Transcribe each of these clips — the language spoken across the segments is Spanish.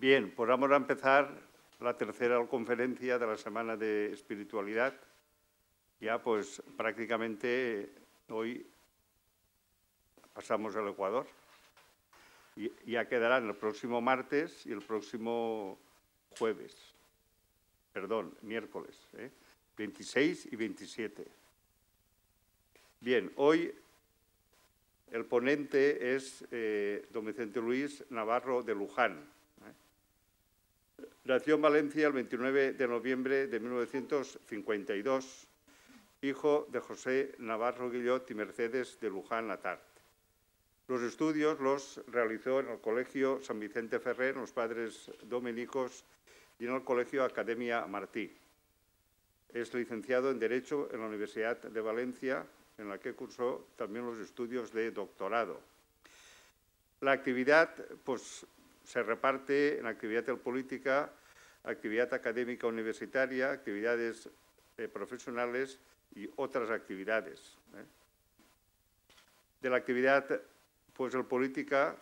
Bien, pues vamos a empezar la tercera conferencia de la Semana de Espiritualidad. Ya pues prácticamente hoy pasamos al Ecuador. Y ya quedarán el próximo martes y el próximo jueves, perdón, miércoles, ¿eh? 26 y 27. Bien, hoy el ponente es eh, don Vicente Luis Navarro de Luján Nació en Valencia el 29 de noviembre de 1952, hijo de José Navarro Guillot y Mercedes de Luján Latart. Los estudios los realizó en el Colegio San Vicente Ferrer, en los padres dominicos, y en el Colegio Academia Martí. Es licenciado en Derecho en la Universidad de Valencia, en la que cursó también los estudios de doctorado. La actividad pues, se reparte en actividad política, actividad académica universitaria, actividades eh, profesionales y otras actividades. ¿eh? De la actividad pues, política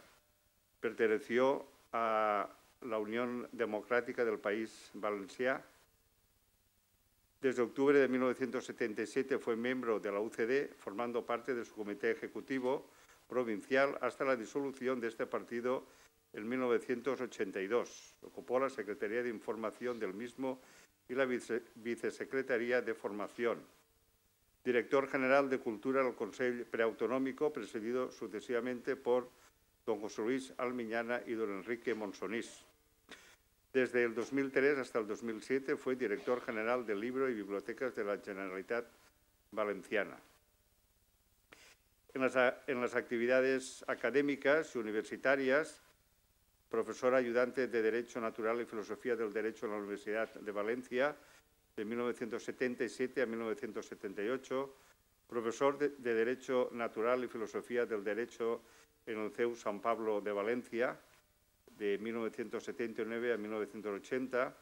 perteneció a la Unión Democrática del País Valencià. Desde octubre de 1977 fue miembro de la UCD, formando parte de su comité ejecutivo provincial hasta la disolución de este partido en 1982. Ocupó la Secretaría de Información del mismo y la Vicesecretaría de Formación. Director General de Cultura del Consejo Preautonómico, presidido sucesivamente por don José Luis Almiñana y don Enrique Monsonís. Desde el 2003 hasta el 2007 fue director general de Libro y Bibliotecas de la Generalitat Valenciana. en las actividades académicas y universitarias profesor ayudante de Derecho Natural y Filosofía del Derecho en la Universidad de Valencia de 1977 a 1978, profesor de, Derecho Natural y Filosofía del Derecho en el CEU San Pablo de Valencia de 1979 a 1980,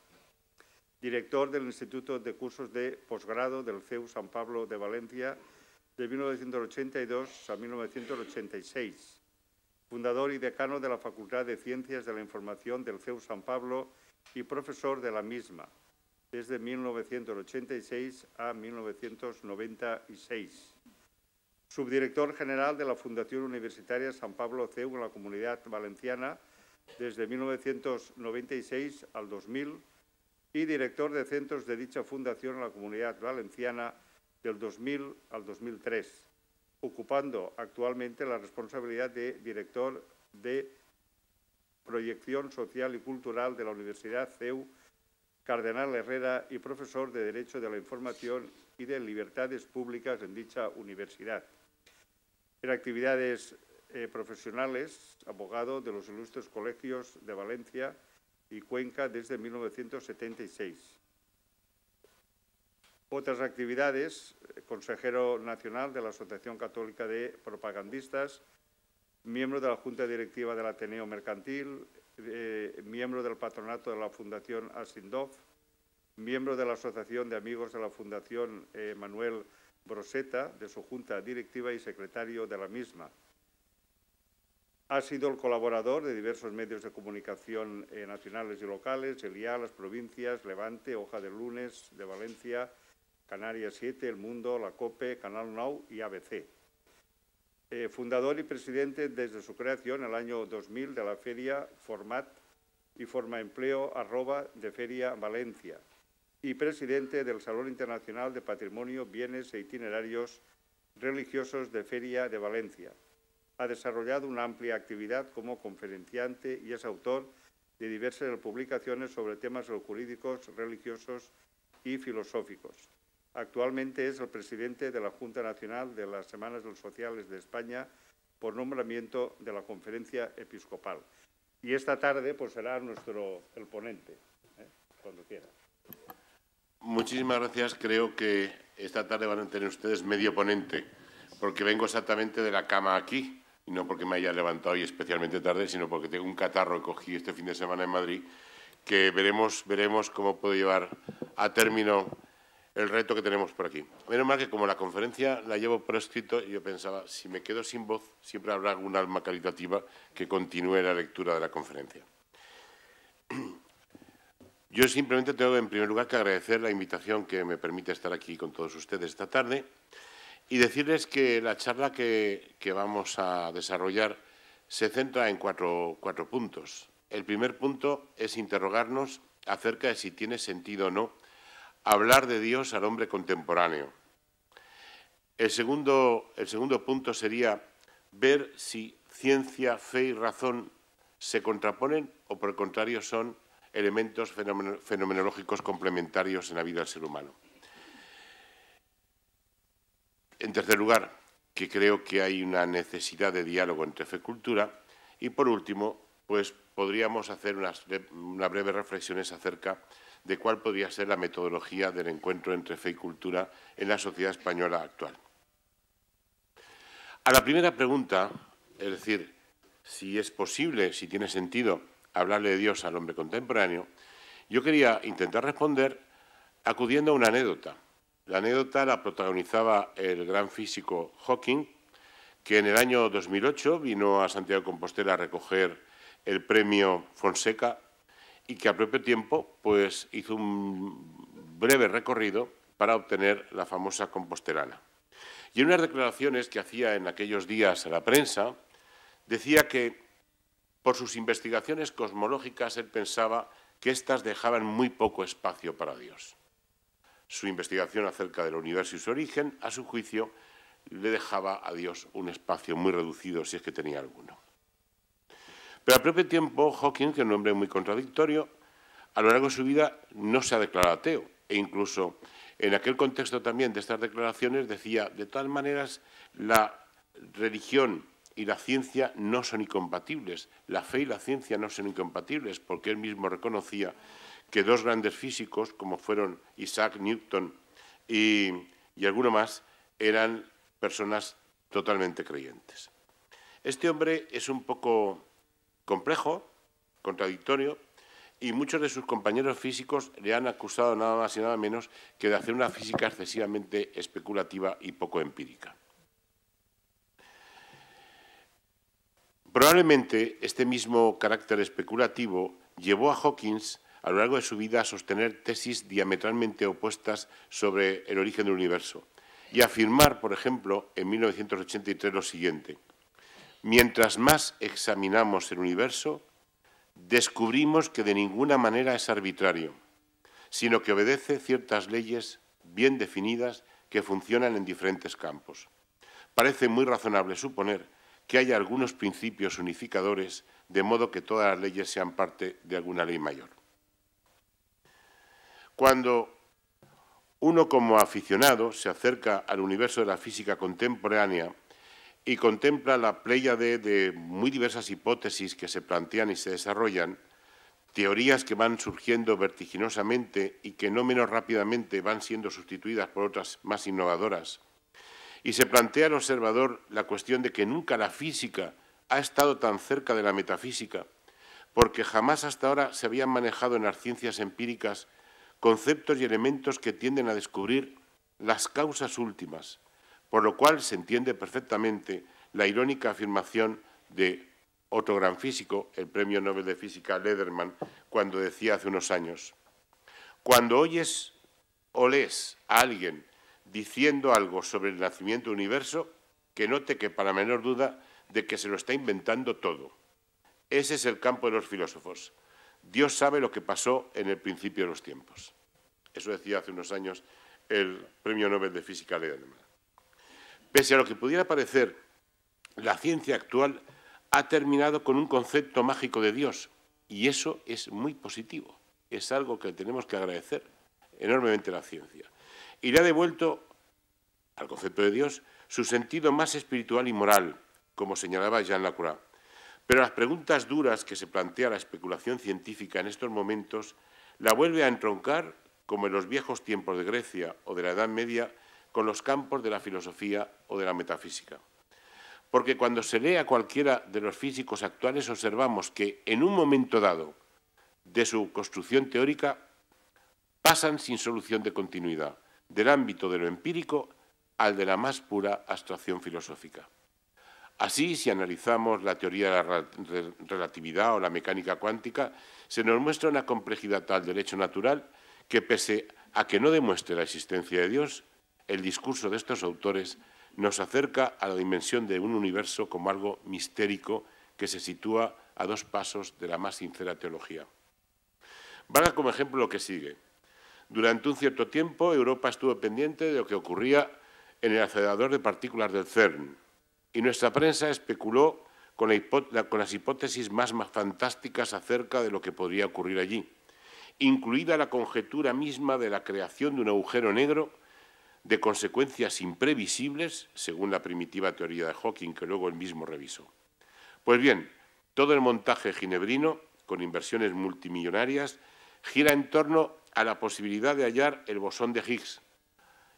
director del Instituto de Cursos de Posgrado del CEU San Pablo de Valencia de 1982 a 1986 fundador y decano de la Facultad de Ciencias de la Información del CEU San Pablo y profesor de la misma, desde 1986 a 1996. Subdirector general de la Fundación Universitaria San Pablo CEU en la Comunidad Valenciana, desde 1996 al 2000 y director de centros de dicha fundación en la Comunidad Valenciana del 2000 al 2003 ocupando actualmente la responsabilidad de director de proyección social y cultural de la Universidad CEU Cardenal Herrera y profesor de Derecho de la Información y de Libertades Públicas en dicha universidad. En actividades eh, profesionales, abogado de los ilustres colegios de Valencia y Cuenca desde 1976 otras actividades, eh, consejero nacional de la Asociación Católica de Propagandistas, miembro de la Junta Directiva del Ateneo Mercantil, eh, miembro del patronato de la Fundación Asindov, miembro de la Asociación de Amigos de la Fundación eh, Manuel Broseta, de su Junta Directiva y secretario de la misma. Ha sido el colaborador de diversos medios de comunicación nacionales y locales, el IA, las provincias, Levante, Hoja del Lunes, de Valencia, Canarias 7, El Mundo, La COPE, Canal Now y ABC. Eh, fundador y presidente desde su creación en el año 2000 de la feria Format y Formaempleo arroba de Feria Valencia y presidente del Salón Internacional de Patrimonio, Bienes e Itinerarios Religiosos de Feria de Valencia. Ha desarrollado una amplia actividad como conferenciante y es autor de diversas publicaciones sobre temas jurídicos, religiosos y filosóficos. Actualmente es el presidente de la Junta Nacional de las Semanas Sociales de España por nombramiento de la Conferencia Episcopal. Y esta tarde pues, será nuestro el ponente, ¿eh? cuando quiera. Muchísimas gracias. Creo que esta tarde van a tener ustedes medio ponente, porque vengo exactamente de la cama aquí, y no porque me haya levantado hoy especialmente tarde, sino porque tengo un catarro que cogí este fin de semana en Madrid, que veremos, veremos cómo puedo llevar a término el reto que tenemos por aquí. Menos mal que como la conferencia la llevo por yo pensaba, si me quedo sin voz, siempre habrá algún alma caritativa que continúe la lectura de la conferencia. Yo simplemente tengo en primer lugar que agradecer la invitación que me permite estar aquí con todos ustedes esta tarde y decirles que la charla que, vamos a desarrollar se centra en cuatro, cuatro puntos. El primer punto es interrogarnos acerca de si tiene sentido o no hablar de Dios al hombre contemporáneo. El segundo, punto sería ver si ciencia, fe y razón se contraponen o por el contrario son elementos fenomenológicos complementarios en la vida del ser humano. En tercer lugar, que creo que hay una necesidad de diálogo entre fe y cultura. Y por último, pues podríamos hacer unas, breves reflexiones acerca de cuál podría ser la metodología del encuentro entre fe y cultura en la sociedad española actual. A la primera pregunta, es decir, si es posible, si tiene sentido hablarle de Dios al hombre contemporáneo, yo quería intentar responder acudiendo a una anécdota. La anécdota la protagonizaba el gran físico Hawking, que en el año 2008 vino a Santiago de Compostela a recoger el premio Fonseca y que al propio tiempo pues, hizo un breve recorrido para obtener la famosa compostelana. Y en unas declaraciones que hacía en aquellos días a la prensa, decía que por sus investigaciones cosmológicas él pensaba que éstas dejaban muy poco espacio para Dios. Su investigación acerca del universo y su origen, a su juicio, le dejaba a Dios un espacio muy reducido, si es que tenía alguno. Pero al propio tiempo, Hawking, que es un hombre muy contradictorio, a lo largo de su vida no se ha declarado ateo. E incluso en aquel contexto también de estas declaraciones decía, de todas maneras, la religión y la ciencia no son incompatibles. La fe y la ciencia no son incompatibles, porque él mismo reconocía que dos grandes físicos, como fueron Isaac Newton y, y alguno más, eran personas totalmente creyentes. Este hombre es un poco complejo, contradictorio, y muchos de sus compañeros físicos le han acusado nada más y nada menos que de hacer una física excesivamente especulativa y poco empírica. Probablemente este mismo carácter especulativo llevó a Hawkins a lo largo de su vida a sostener tesis diametralmente opuestas sobre el origen del universo y a afirmar, por ejemplo, en 1983 lo siguiente – Mientras más examinamos el universo, descubrimos que de ninguna manera es arbitrario, sino que obedece ciertas leyes bien definidas que funcionan en diferentes campos. Parece muy razonable suponer que haya algunos principios unificadores, de modo que todas las leyes sean parte de alguna ley mayor. Cuando uno como aficionado se acerca al universo de la física contemporánea, y contempla la pléyade de muy diversas hipótesis que se plantean y se desarrollan, teorías que van surgiendo vertiginosamente y que no menos rápidamente van siendo sustituidas por otras más innovadoras. Y se plantea al observador la cuestión de que nunca la física ha estado tan cerca de la metafísica, porque jamás hasta ahora se habían manejado en las ciencias empíricas conceptos y elementos que tienden a descubrir las causas últimas, por lo cual se entiende perfectamente la irónica afirmación de otro gran físico, el premio Nobel de Física Lederman, cuando decía hace unos años, cuando oyes o lees a alguien diciendo algo sobre el nacimiento del universo, que note que para menor duda de que se lo está inventando todo. Ese es el campo de los filósofos. Dios sabe lo que pasó en el principio de los tiempos. Eso decía hace unos años el premio Nobel de Física Lederman. Pese a lo que pudiera parecer, la ciencia actual ha terminado con un concepto mágico de Dios y eso es muy positivo. Es algo que tenemos que agradecer enormemente a la ciencia. Y le ha devuelto al concepto de Dios su sentido más espiritual y moral, como señalaba Jean Lacroix. Pero las preguntas duras que se plantea la especulación científica en estos momentos la vuelve a entroncar, como en los viejos tiempos de Grecia o de la Edad Media, con los campos de la filosofía o de la metafísica. Porque cuando se lee a cualquiera de los físicos actuales observamos que en un momento dado de su construcción teórica pasan sin solución de continuidad del ámbito de lo empírico al de la más pura abstracción filosófica. Así, si analizamos la teoría de la relatividad o la mecánica cuántica, se nos muestra una complejidad tal del hecho natural que, pese a que no demuestre la existencia de Dios, el discurso de estos autores nos acerca a la dimensión de un universo como algo mistérico que se sitúa a dos pasos de la más sincera teología. Vaga como ejemplo lo que sigue. Durante un cierto tiempo, Europa estuvo pendiente de lo que ocurría en el acelerador de partículas del CERN y nuestra prensa especuló con, con las hipótesis más, más fantásticas acerca de lo que podría ocurrir allí, incluida la conjetura misma de la creación de un agujero negro de consecuencias imprevisibles, según la primitiva teoría de Hawking, que luego él mismo revisó. Pues bien, todo el montaje ginebrino, con inversiones multimillonarias, gira en torno a la posibilidad de hallar el bosón de Higgs,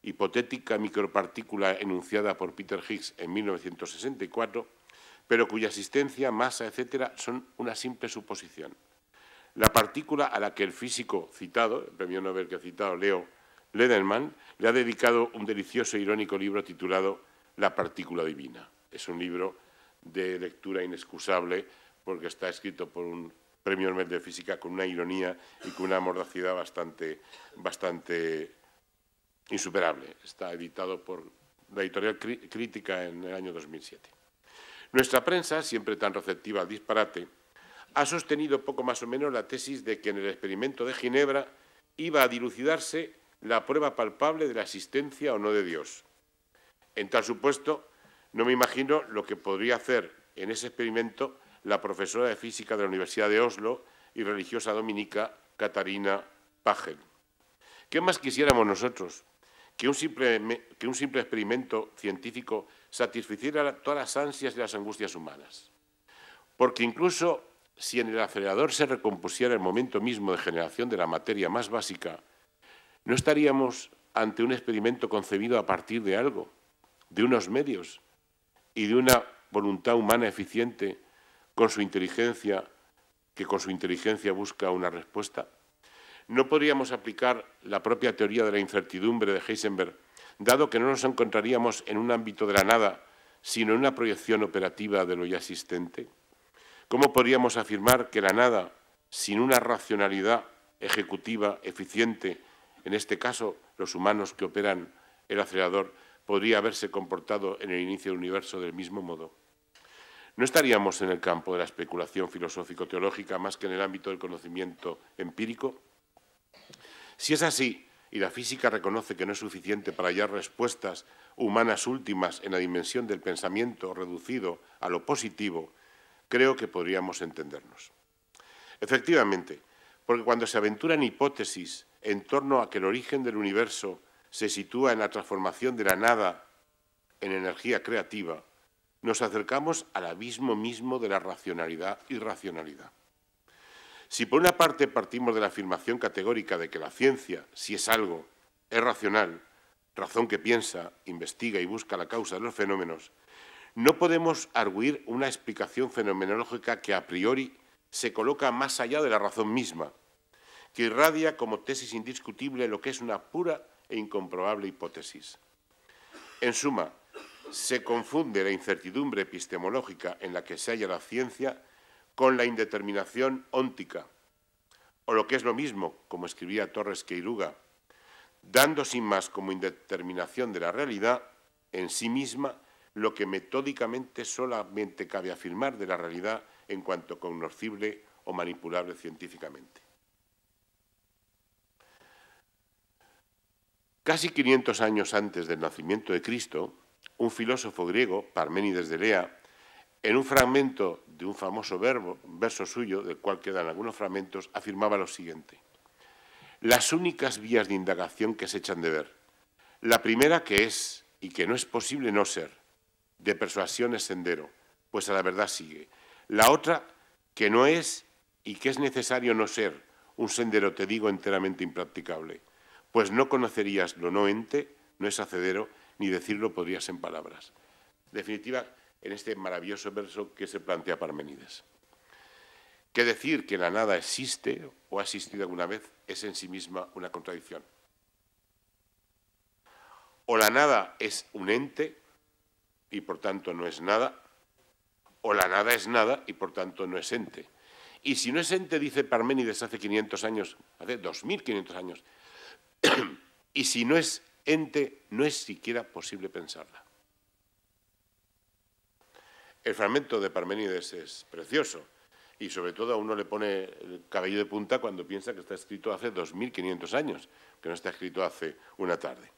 hipotética micropartícula enunciada por Peter Higgs en 1964, pero cuya existencia, masa, etcétera, son una simple suposición. La partícula a la que el físico citado, el premio Nobel que he citado, Leo Lederman le ha dedicado un delicioso e irónico libro titulado La partícula divina. Es un libro de lectura inexcusable porque está escrito por un premio Nobel de Física con una ironía y con una mordacidad bastante, bastante insuperable. Está editado por la editorial Crítica en el año 2007. Nuestra prensa, siempre tan receptiva al disparate, ha sostenido poco más o menos la tesis de que en el experimento de Ginebra iba a dilucidarse la prueba palpable de la existencia o no de Dios. En tal supuesto, no me imagino lo que podría hacer en ese experimento la profesora de física de la Universidad de Oslo y religiosa dominica Catarina Pagel. ¿Qué más quisiéramos nosotros? Que un, simple, que un simple experimento científico satisficiera todas las ansias y las angustias humanas. Porque incluso si en el acelerador se recompusiera el momento mismo de generación de la materia más básica, no estaríamos ante un experimento concebido a partir de algo, de unos medios y de una voluntad humana eficiente con su inteligencia, que con su inteligencia busca una respuesta? ¿No podríamos aplicar la propia teoría de la incertidumbre de Heisenberg, dado que no nos encontraríamos en un ámbito de la nada, sino en una proyección operativa de lo ya existente? ¿Cómo podríamos afirmar que la nada, sin una racionalidad ejecutiva eficiente en este caso, los humanos que operan el acelerador podría haberse comportado en el inicio del universo del mismo modo. No estaríamos en el campo de la especulación filosófico-teológica más que en el ámbito del conocimiento empírico. Si es así, y la física reconoce que no es suficiente para hallar respuestas humanas últimas en la dimensión del pensamiento reducido a lo positivo, creo que podríamos entendernos. Efectivamente, porque cuando se aventuran hipótesis en torno a que el origen del universo se sitúa en la transformación de la nada en energía creativa, nos acercamos al abismo mismo de la racionalidad y racionalidad. Si por una parte partimos de la afirmación categórica de que la ciencia, si es algo, es racional, razón que piensa, investiga y busca la causa de los fenómenos, no podemos arguir una explicación fenomenológica que a priori se coloca más allá de la razón misma, que irradia como tesis indiscutible lo que es una pura e incomprobable hipótesis. En suma, se confunde la incertidumbre epistemológica en la que se halla la ciencia con la indeterminación óntica, o lo que es lo mismo, como escribía Torres Queiruga, dando sin más como indeterminación de la realidad en sí misma lo que metódicamente solamente cabe afirmar de la realidad en cuanto cognoscible o manipulable científicamente. Casi 500 años antes del nacimiento de Cristo, un filósofo griego, Parménides de Lea, en un fragmento de un famoso verso suyo, del cual quedan algunos fragmentos, afirmaba lo siguiente. Las únicas vías de indagación que se echan de ver. La primera que es y que no es posible no ser. De persuasión es sendero, pues a la verdad sigue. La otra que no es y que es necesario no ser. Un sendero, te digo, enteramente impracticable pues no conocerías lo no ente, no es hacedero, ni decirlo podrías en palabras. En definitiva, en este maravilloso verso que se plantea Parmenides. Que decir que la nada existe o ha existido alguna vez es en sí misma una contradicción. O la nada es un ente y por tanto no es nada, o la nada es nada y por tanto no es ente. Y si no es ente, dice Parménides hace 500 años, hace 2.500 años, y si no es ente, no es siquiera posible pensarla. El fragmento de Parmenides es precioso y sobre todo a uno le pone el cabello de punta cuando piensa que está escrito hace 2.500 años, que no está escrito hace una tarde.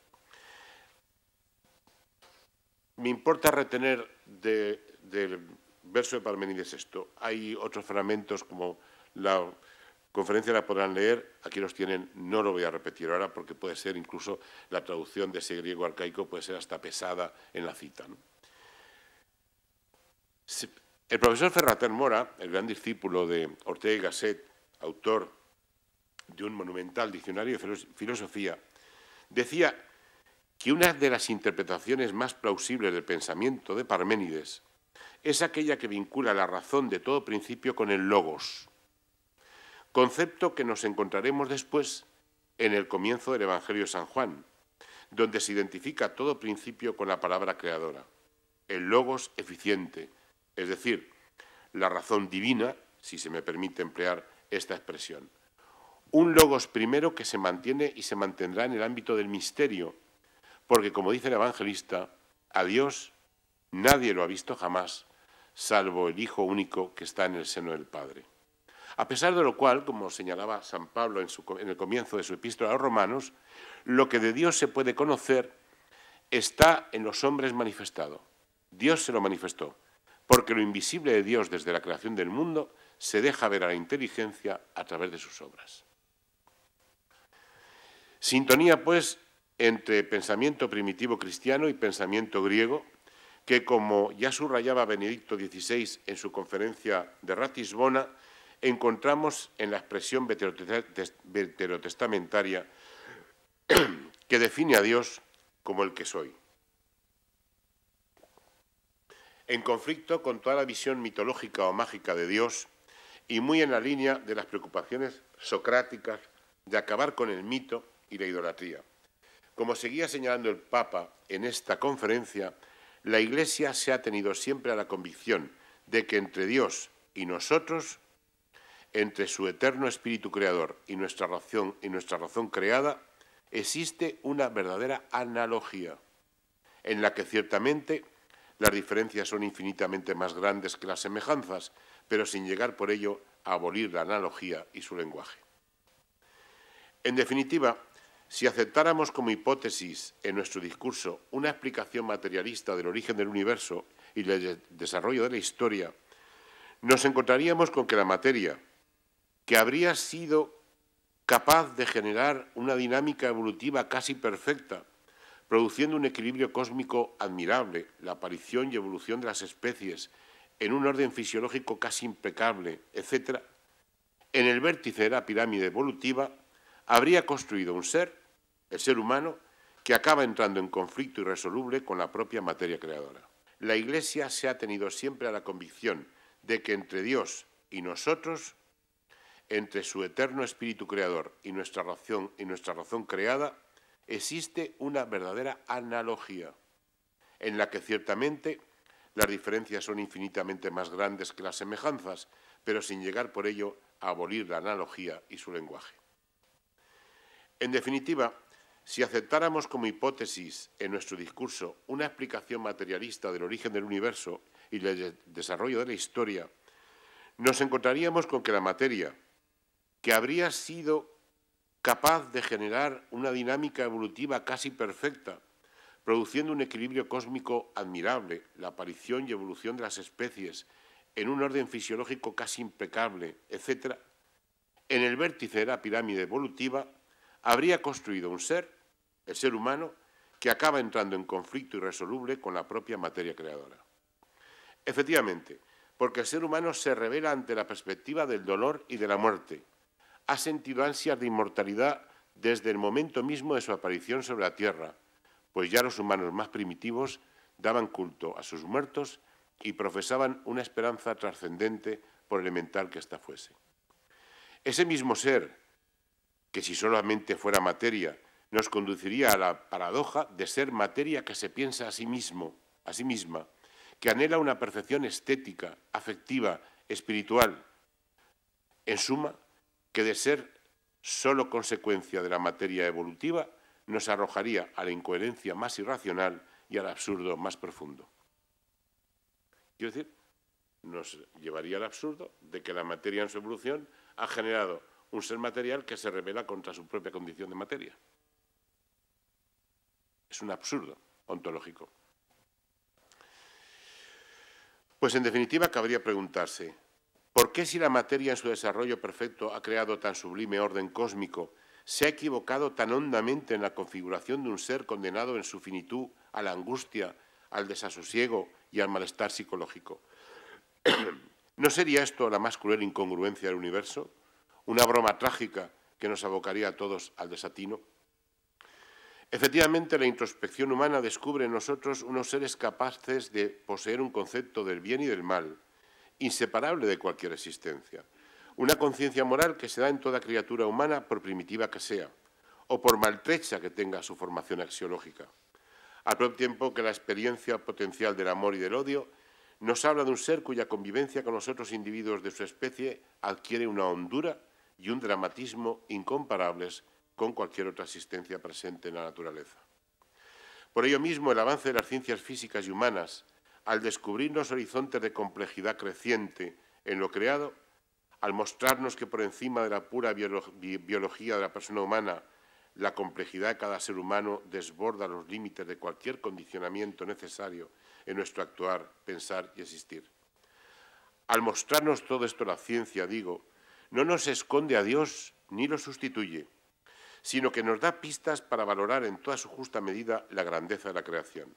Me importa retener del verso de Parmenides esto. Hay otros fragmentos como la conferencia la podrán leer, aquí los tienen, no lo voy a repetir ahora porque puede ser incluso la traducción de ese griego arcaico puede ser hasta pesada en la cita. El profesor Ferrater Mora, el gran discípulo de Ortega y Gasset, autor de un monumental diccionario de filosofía, decía que una de las interpretaciones más plausibles del pensamiento de Parménides es aquella que vincula la razón de todo principio con el logos, concepto que nos encontraremos después en el comienzo del Evangelio de San Juan, donde se identifica todo principio con la palabra creadora, el logos eficiente, es decir, la razón divina, si se me permite emplear esta expresión. Un logos primero que se mantiene y se mantendrá en el ámbito del misterio, porque como dice el evangelista, a Dios nadie lo ha visto jamás, salvo el Hijo único que está en el seno del Padre. A pesar de lo cual, como señalaba San Pablo en, el comienzo de su epístola a los romanos, lo que de Dios se puede conocer está en los hombres manifestado. Dios se lo manifestó, porque lo invisible de Dios desde la creación del mundo se deja ver a la inteligencia a través de sus obras. Sintonía, pues, entre pensamiento primitivo cristiano y pensamiento griego, que como ya subrayaba Benedicto XVI en su conferencia de Ratisbona, encontramos en la expresión veterotestamentaria que define a Dios como el que soy. En conflicto con toda la visión mitológica o mágica de Dios y muy en la línea de las preocupaciones socráticas de acabar con el mito y la idolatría. Como seguía señalando el Papa en esta conferencia, la Iglesia se ha tenido siempre a la convicción de que entre Dios y nosotros entre su eterno espíritu creador y nuestra razón, y nuestra razón creada, existe una verdadera analogía, en la que ciertamente las diferencias son infinitamente más grandes que las semejanzas, pero sin llegar por ello a abolir la analogía y su lenguaje. En definitiva, si aceptáramos como hipótesis en nuestro discurso una explicación materialista del origen del universo y del desarrollo de la historia, nos encontraríamos con que la materia, que habría sido capaz de generar una dinámica evolutiva casi perfecta, produciendo un equilibrio cósmico admirable, la aparición y evolución de las especies en un orden fisiológico casi impecable, etc., en el vértice de la pirámide evolutiva habría construido un ser, el ser humano, que acaba entrando en conflicto irresoluble con la propia materia creadora. La Iglesia se ha tenido siempre a la convicción de que entre Dios y nosotros entre su eterno espíritu creador y nuestra razón, y nuestra razón creada, existe una verdadera analogía, en la que ciertamente las diferencias son infinitamente más grandes que las semejanzas, pero sin llegar por ello a abolir la analogía y su lenguaje. En definitiva, si aceptáramos como hipótesis en nuestro discurso una explicación materialista del origen del universo y del desarrollo de la historia, nos encontraríamos con que la materia, que habría sido capaz de generar una dinámica evolutiva casi perfecta, produciendo un equilibrio cósmico admirable, la aparición y evolución de las especies en un orden fisiológico casi impecable, etc., en el vértice de la pirámide evolutiva habría construido un ser, el ser humano, que acaba entrando en conflicto irresoluble con la propia materia creadora. Efectivamente, porque el ser humano se revela ante la perspectiva del dolor y de la muerte, ha sentido ansias de inmortalidad desde el momento mismo de su aparición sobre la tierra, pues ya los humanos más primitivos daban culto a sus muertos y profesaban una esperanza trascendente por elemental que ésta fuese. Ese mismo ser, que si solamente fuera materia, nos conduciría a la paradoja de ser materia que se piensa a sí mismo, a sí misma, que anhela una perfección estética, afectiva, espiritual. En suma, que de ser solo consecuencia de la materia evolutiva nos arrojaría a la incoherencia más irracional y al absurdo más profundo. Quiero decir, nos llevaría al absurdo de que la materia en su evolución ha generado un ser material que se revela contra su propia condición de materia. Es un absurdo ontológico. Pues en definitiva cabría preguntarse, ¿Por qué si la materia en su desarrollo perfecto ha creado tan sublime orden cósmico, se ha equivocado tan hondamente en la configuración de un ser condenado en su finitud a la angustia, al desasosiego y al malestar psicológico? ¿No sería esto la más cruel incongruencia del universo? ¿Una broma trágica que nos abocaría a todos al desatino? Efectivamente, la introspección humana descubre en nosotros unos seres capaces de poseer un concepto del bien y del mal, inseparable de cualquier existencia. Una conciencia moral que se da en toda criatura humana, por primitiva que sea, o por maltrecha que tenga su formación axiológica. Al propio tiempo que la experiencia potencial del amor y del odio nos habla de un ser cuya convivencia con los otros individuos de su especie adquiere una hondura y un dramatismo incomparables con cualquier otra existencia presente en la naturaleza. Por ello mismo, el avance de las ciencias físicas y humanas al descubrirnos horizontes de complejidad creciente en lo creado, al mostrarnos que por encima de la pura biología de la persona humana, la complejidad de cada ser humano desborda los límites de cualquier condicionamiento necesario en nuestro actuar, pensar y existir. Al mostrarnos todo esto la ciencia, digo, no nos esconde a Dios ni lo sustituye, sino que nos da pistas para valorar en toda su justa medida la grandeza de la creación.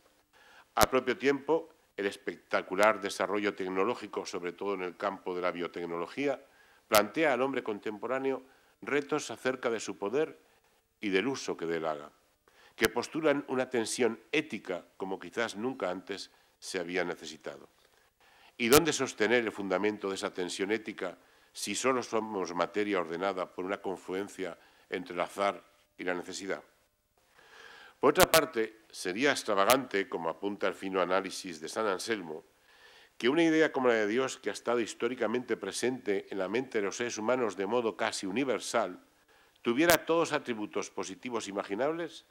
Al propio tiempo, el espectacular desarrollo tecnológico, sobre todo en el campo de la biotecnología, plantea al hombre contemporáneo retos acerca de su poder y del uso que del haga, que postulan una tensión ética como quizás nunca antes se había necesitado. ¿Y dónde sostener el fundamento de esa tensión ética si solo somos materia ordenada por una confluencia entre el azar y la necesidad? Por otra parte, Sería extravagante, como apunta el fino análisis de San Anselmo, que una idea como la de Dios, que ha estado históricamente presente en la mente de los seres humanos de modo casi universal, tuviera todos atributos positivos imaginables,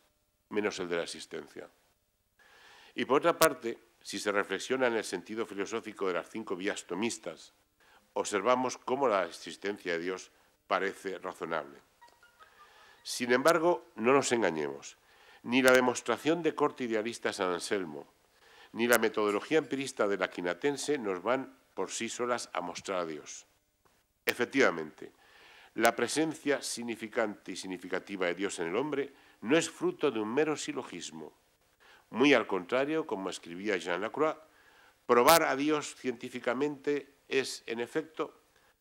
menos el de la existencia. Y por otra parte, si se reflexiona en el sentido filosófico de las cinco vías tomistas, observamos cómo la existencia de Dios parece razonable. Sin embargo, no nos engañemos ni la demostración de corte idealista San Anselmo, ni la metodología empirista de la quinatense nos van por sí solas a mostrar a Dios. Efectivamente, la presencia significante y significativa de Dios en el hombre no es fruto de un mero silogismo. Muy al contrario, como escribía Jean Lacroix, probar a Dios científicamente es, en efecto,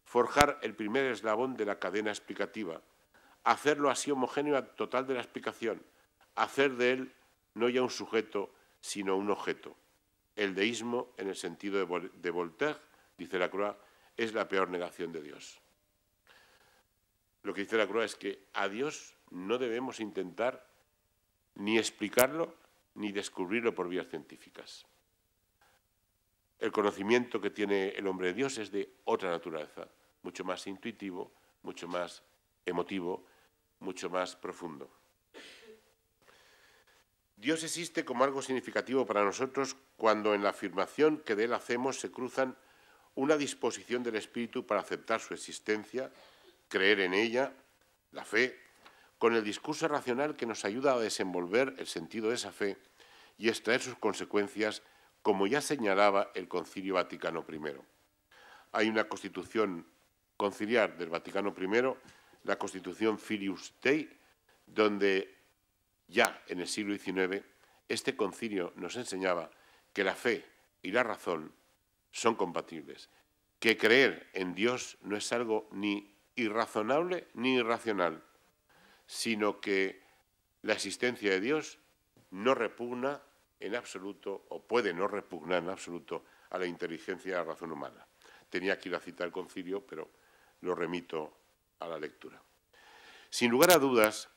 forjar el primer eslabón de la cadena explicativa, hacerlo así homogéneo al total de la explicación, hacer de él no ya un sujeto, sino un objeto. El deísmo, en el sentido de, Voltaire, dice Lacroix, es la peor negación de Dios. Lo que dice Lacroix es que a Dios no debemos intentar ni explicarlo ni descubrirlo por vías científicas. El conocimiento que tiene el hombre de Dios es de otra naturaleza, mucho más intuitivo, mucho más emotivo, mucho más profundo. Dios existe como algo significativo para nosotros cuando en la afirmación que de Él hacemos se cruzan una disposición del Espíritu para aceptar su existencia, creer en ella, la fe, con el discurso racional que nos ayuda a desenvolver el sentido de esa fe y extraer sus consecuencias, como ya señalaba el Concilio Vaticano I. Hay una constitución conciliar del Vaticano I, la Constitución Filius Dei, donde ya en el siglo XIX, este concilio nos enseñaba que la fe y la razón son compatibles, que creer en Dios no es algo ni irrazonable ni irracional, sino que la existencia de Dios no repugna en absoluto, o puede no repugnar en absoluto, a la inteligencia y a la razón humana. Tenía aquí la cita citar concilio, pero lo remito a la lectura. Sin lugar a dudas,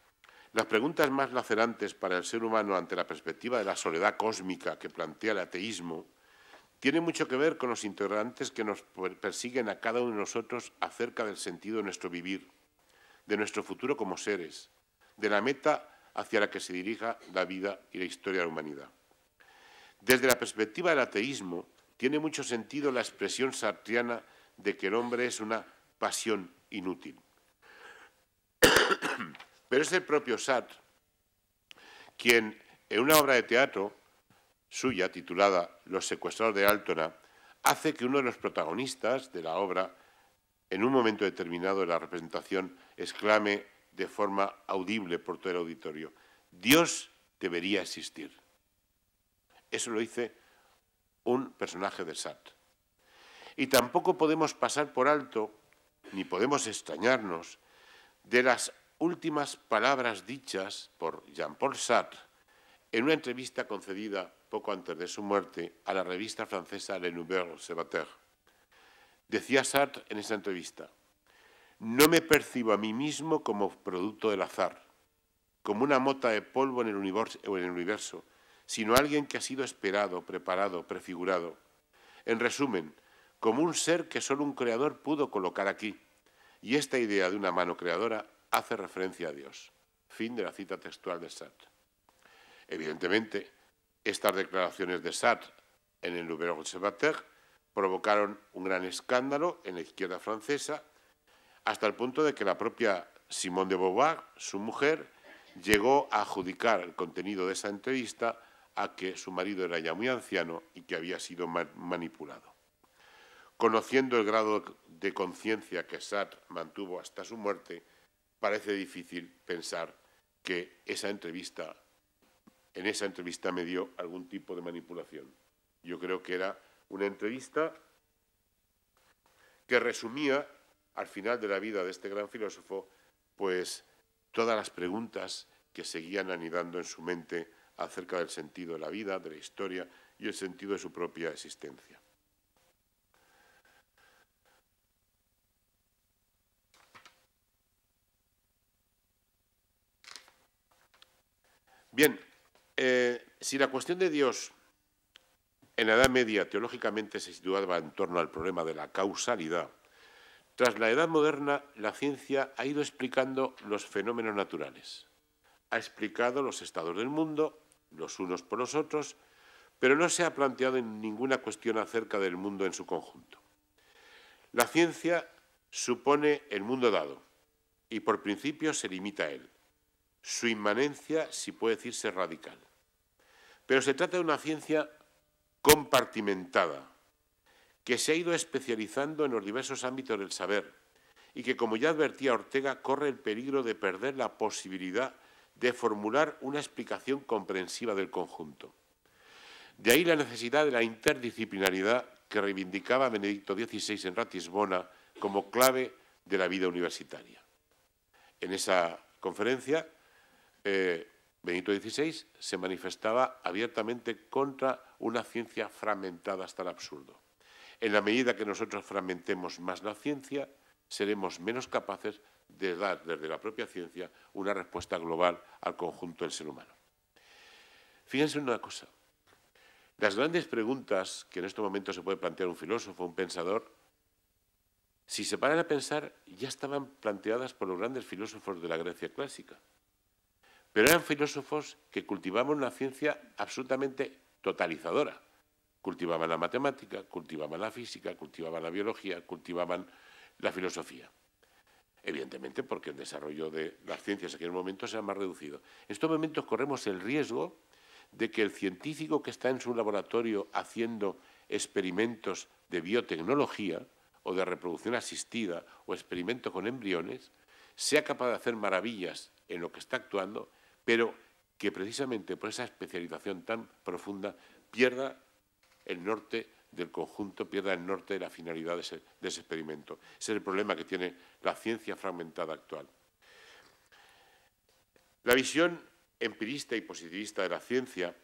las preguntas más lacerantes para el ser humano ante la perspectiva de la soledad cósmica que plantea el ateísmo tienen mucho que ver con los interrogantes que nos persiguen a cada uno de nosotros acerca del sentido de nuestro vivir, de nuestro futuro como seres, de la meta hacia la que se dirija la vida y la historia de la humanidad. Desde la perspectiva del ateísmo, tiene mucho sentido la expresión sartriana de que el hombre es una pasión inútil. Pero es el propio Sartre quien, en una obra de teatro suya titulada Los secuestradores de Altona, hace que uno de los protagonistas de la obra, en un momento determinado de la representación, exclame de forma audible por todo el auditorio, Dios debería existir. Eso lo dice un personaje de Sartre. Y tampoco podemos pasar por alto, ni podemos extrañarnos, de las últimas palabras dichas por Jean-Paul Sartre en una entrevista concedida poco antes de su muerte a la revista francesa Le Nouvel Observateur. Decía Sartre en esa entrevista, no me percibo a mí mismo como producto del azar, como una mota de polvo en el universo, en el universo sino alguien que ha sido esperado, preparado, prefigurado. En resumen, como un ser que solo un creador pudo colocar aquí. Y esta idea de una mano creadora hace referencia a Dios. Fin de la cita textual de Sartre. Evidentemente, estas declaraciones de Sartre en el Nouveau Observateur provocaron un gran escándalo en la izquierda francesa, hasta el punto de que la propia Simone de Beauvoir, su mujer, llegó a adjudicar el contenido de esa entrevista a que su marido era ya muy anciano y que había sido manipulado. Conociendo el grado de conciencia que Sartre mantuvo hasta su muerte, parece difícil pensar que esa entrevista, en esa entrevista me dio algún tipo de manipulación. Yo creo que era una entrevista que resumía al final de la vida de este gran filósofo, pues todas las preguntas que seguían anidando en su mente acerca del sentido de la vida, de la historia y el sentido de su propia existencia. Bien, eh, si la cuestión de Dios en la Edad Media teológicamente se situaba en torno al problema de la causalidad, tras la Edad Moderna la ciencia ha ido explicando los fenómenos naturales, ha explicado los estados del mundo, los unos por los otros, pero no se ha planteado ninguna cuestión acerca del mundo en su conjunto. La ciencia supone el mundo dado y por principio se limita a él su inmanencia, si puede decirse, radical. Pero se trata de una ciencia compartimentada, que se ha ido especializando en los diversos ámbitos del saber y que, como ya advertía Ortega, corre el peligro de perder la posibilidad de formular una explicación comprensiva del conjunto. De ahí la necesidad de la interdisciplinaridad que reivindicaba Benedicto XVI en Ratisbona como clave de la vida universitaria. En esa conferencia eh, Benito XVI se manifestaba abiertamente contra una ciencia fragmentada hasta el absurdo. En la medida que nosotros fragmentemos más la ciencia, seremos menos capaces de dar desde la propia ciencia una respuesta global al conjunto del ser humano. Fíjense en una cosa. Las grandes preguntas que en este momento se puede plantear un filósofo, un pensador, si se paran a pensar, ya estaban planteadas por los grandes filósofos de la Grecia clásica. Pero eran filósofos que cultivaban una ciencia absolutamente totalizadora. Cultivaban la matemática, cultivaban la física, cultivaban la biología, cultivaban la filosofía. Evidentemente, porque el desarrollo de las ciencias en aquel momento se ha más reducido. En estos momentos corremos el riesgo de que el científico que está en su laboratorio haciendo experimentos de biotecnología o de reproducción asistida o experimentos con embriones, sea capaz de hacer maravillas en lo que está actuando pero que precisamente por esa especialización tan profunda pierda el norte del conjunto, pierda el norte de la finalidad de ese, experimento. Ese es el problema que tiene la ciencia fragmentada actual. La visión empirista y positivista de la ciencia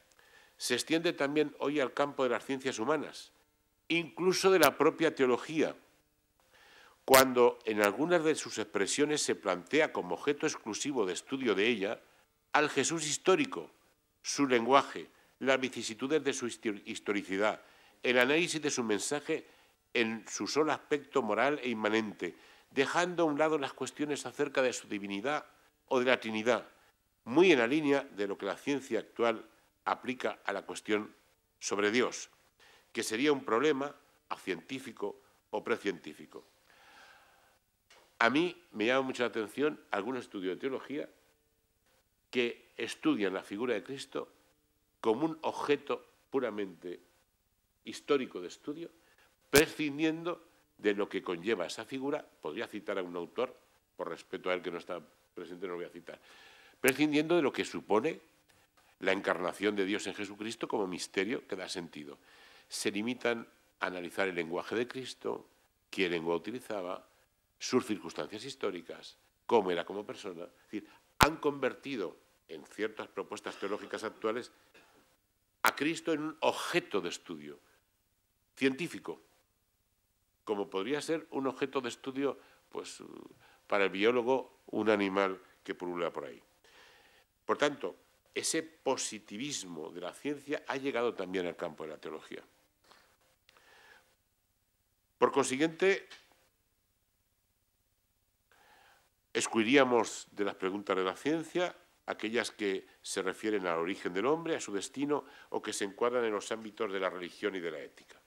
se extiende también hoy al campo de las ciencias humanas, incluso de la propia teología, cuando en algunas de sus expresiones se plantea como objeto exclusivo de estudio de ella al Jesús histórico, su lenguaje, las vicisitudes de su historicidad, el análisis de su mensaje en su solo aspecto moral e inmanente, dejando a un lado las cuestiones acerca de su divinidad o de la Trinidad, muy en la línea de lo que la ciencia actual aplica a la cuestión sobre Dios, que sería un problema científico o precientífico. A mí me llama mucho la atención algún estudio de teología que estudian la figura de Cristo como un objeto puramente histórico de estudio, prescindiendo de lo que conlleva esa figura. Podría citar a un autor, por respeto a él que no está presente, no lo voy a citar. Prescindiendo de lo que supone la encarnación de Dios en Jesucristo como misterio que da sentido. Se limitan a analizar el lenguaje de Cristo, qué lengua utilizaba, sus circunstancias históricas, cómo era como persona. Es decir, han convertido en ciertas propuestas teológicas actuales a Cristo en un objeto de estudio científico, como podría ser un objeto de estudio pues, para el biólogo un animal que pulula por ahí. Por tanto, ese positivismo de la ciencia ha llegado también al campo de la teología. Por consiguiente, Excluiríamos de las preguntas de la ciencia aquellas que se refieren al origen del hombre, a su destino o que se encuadran en los ámbitos de la religión y de la ética.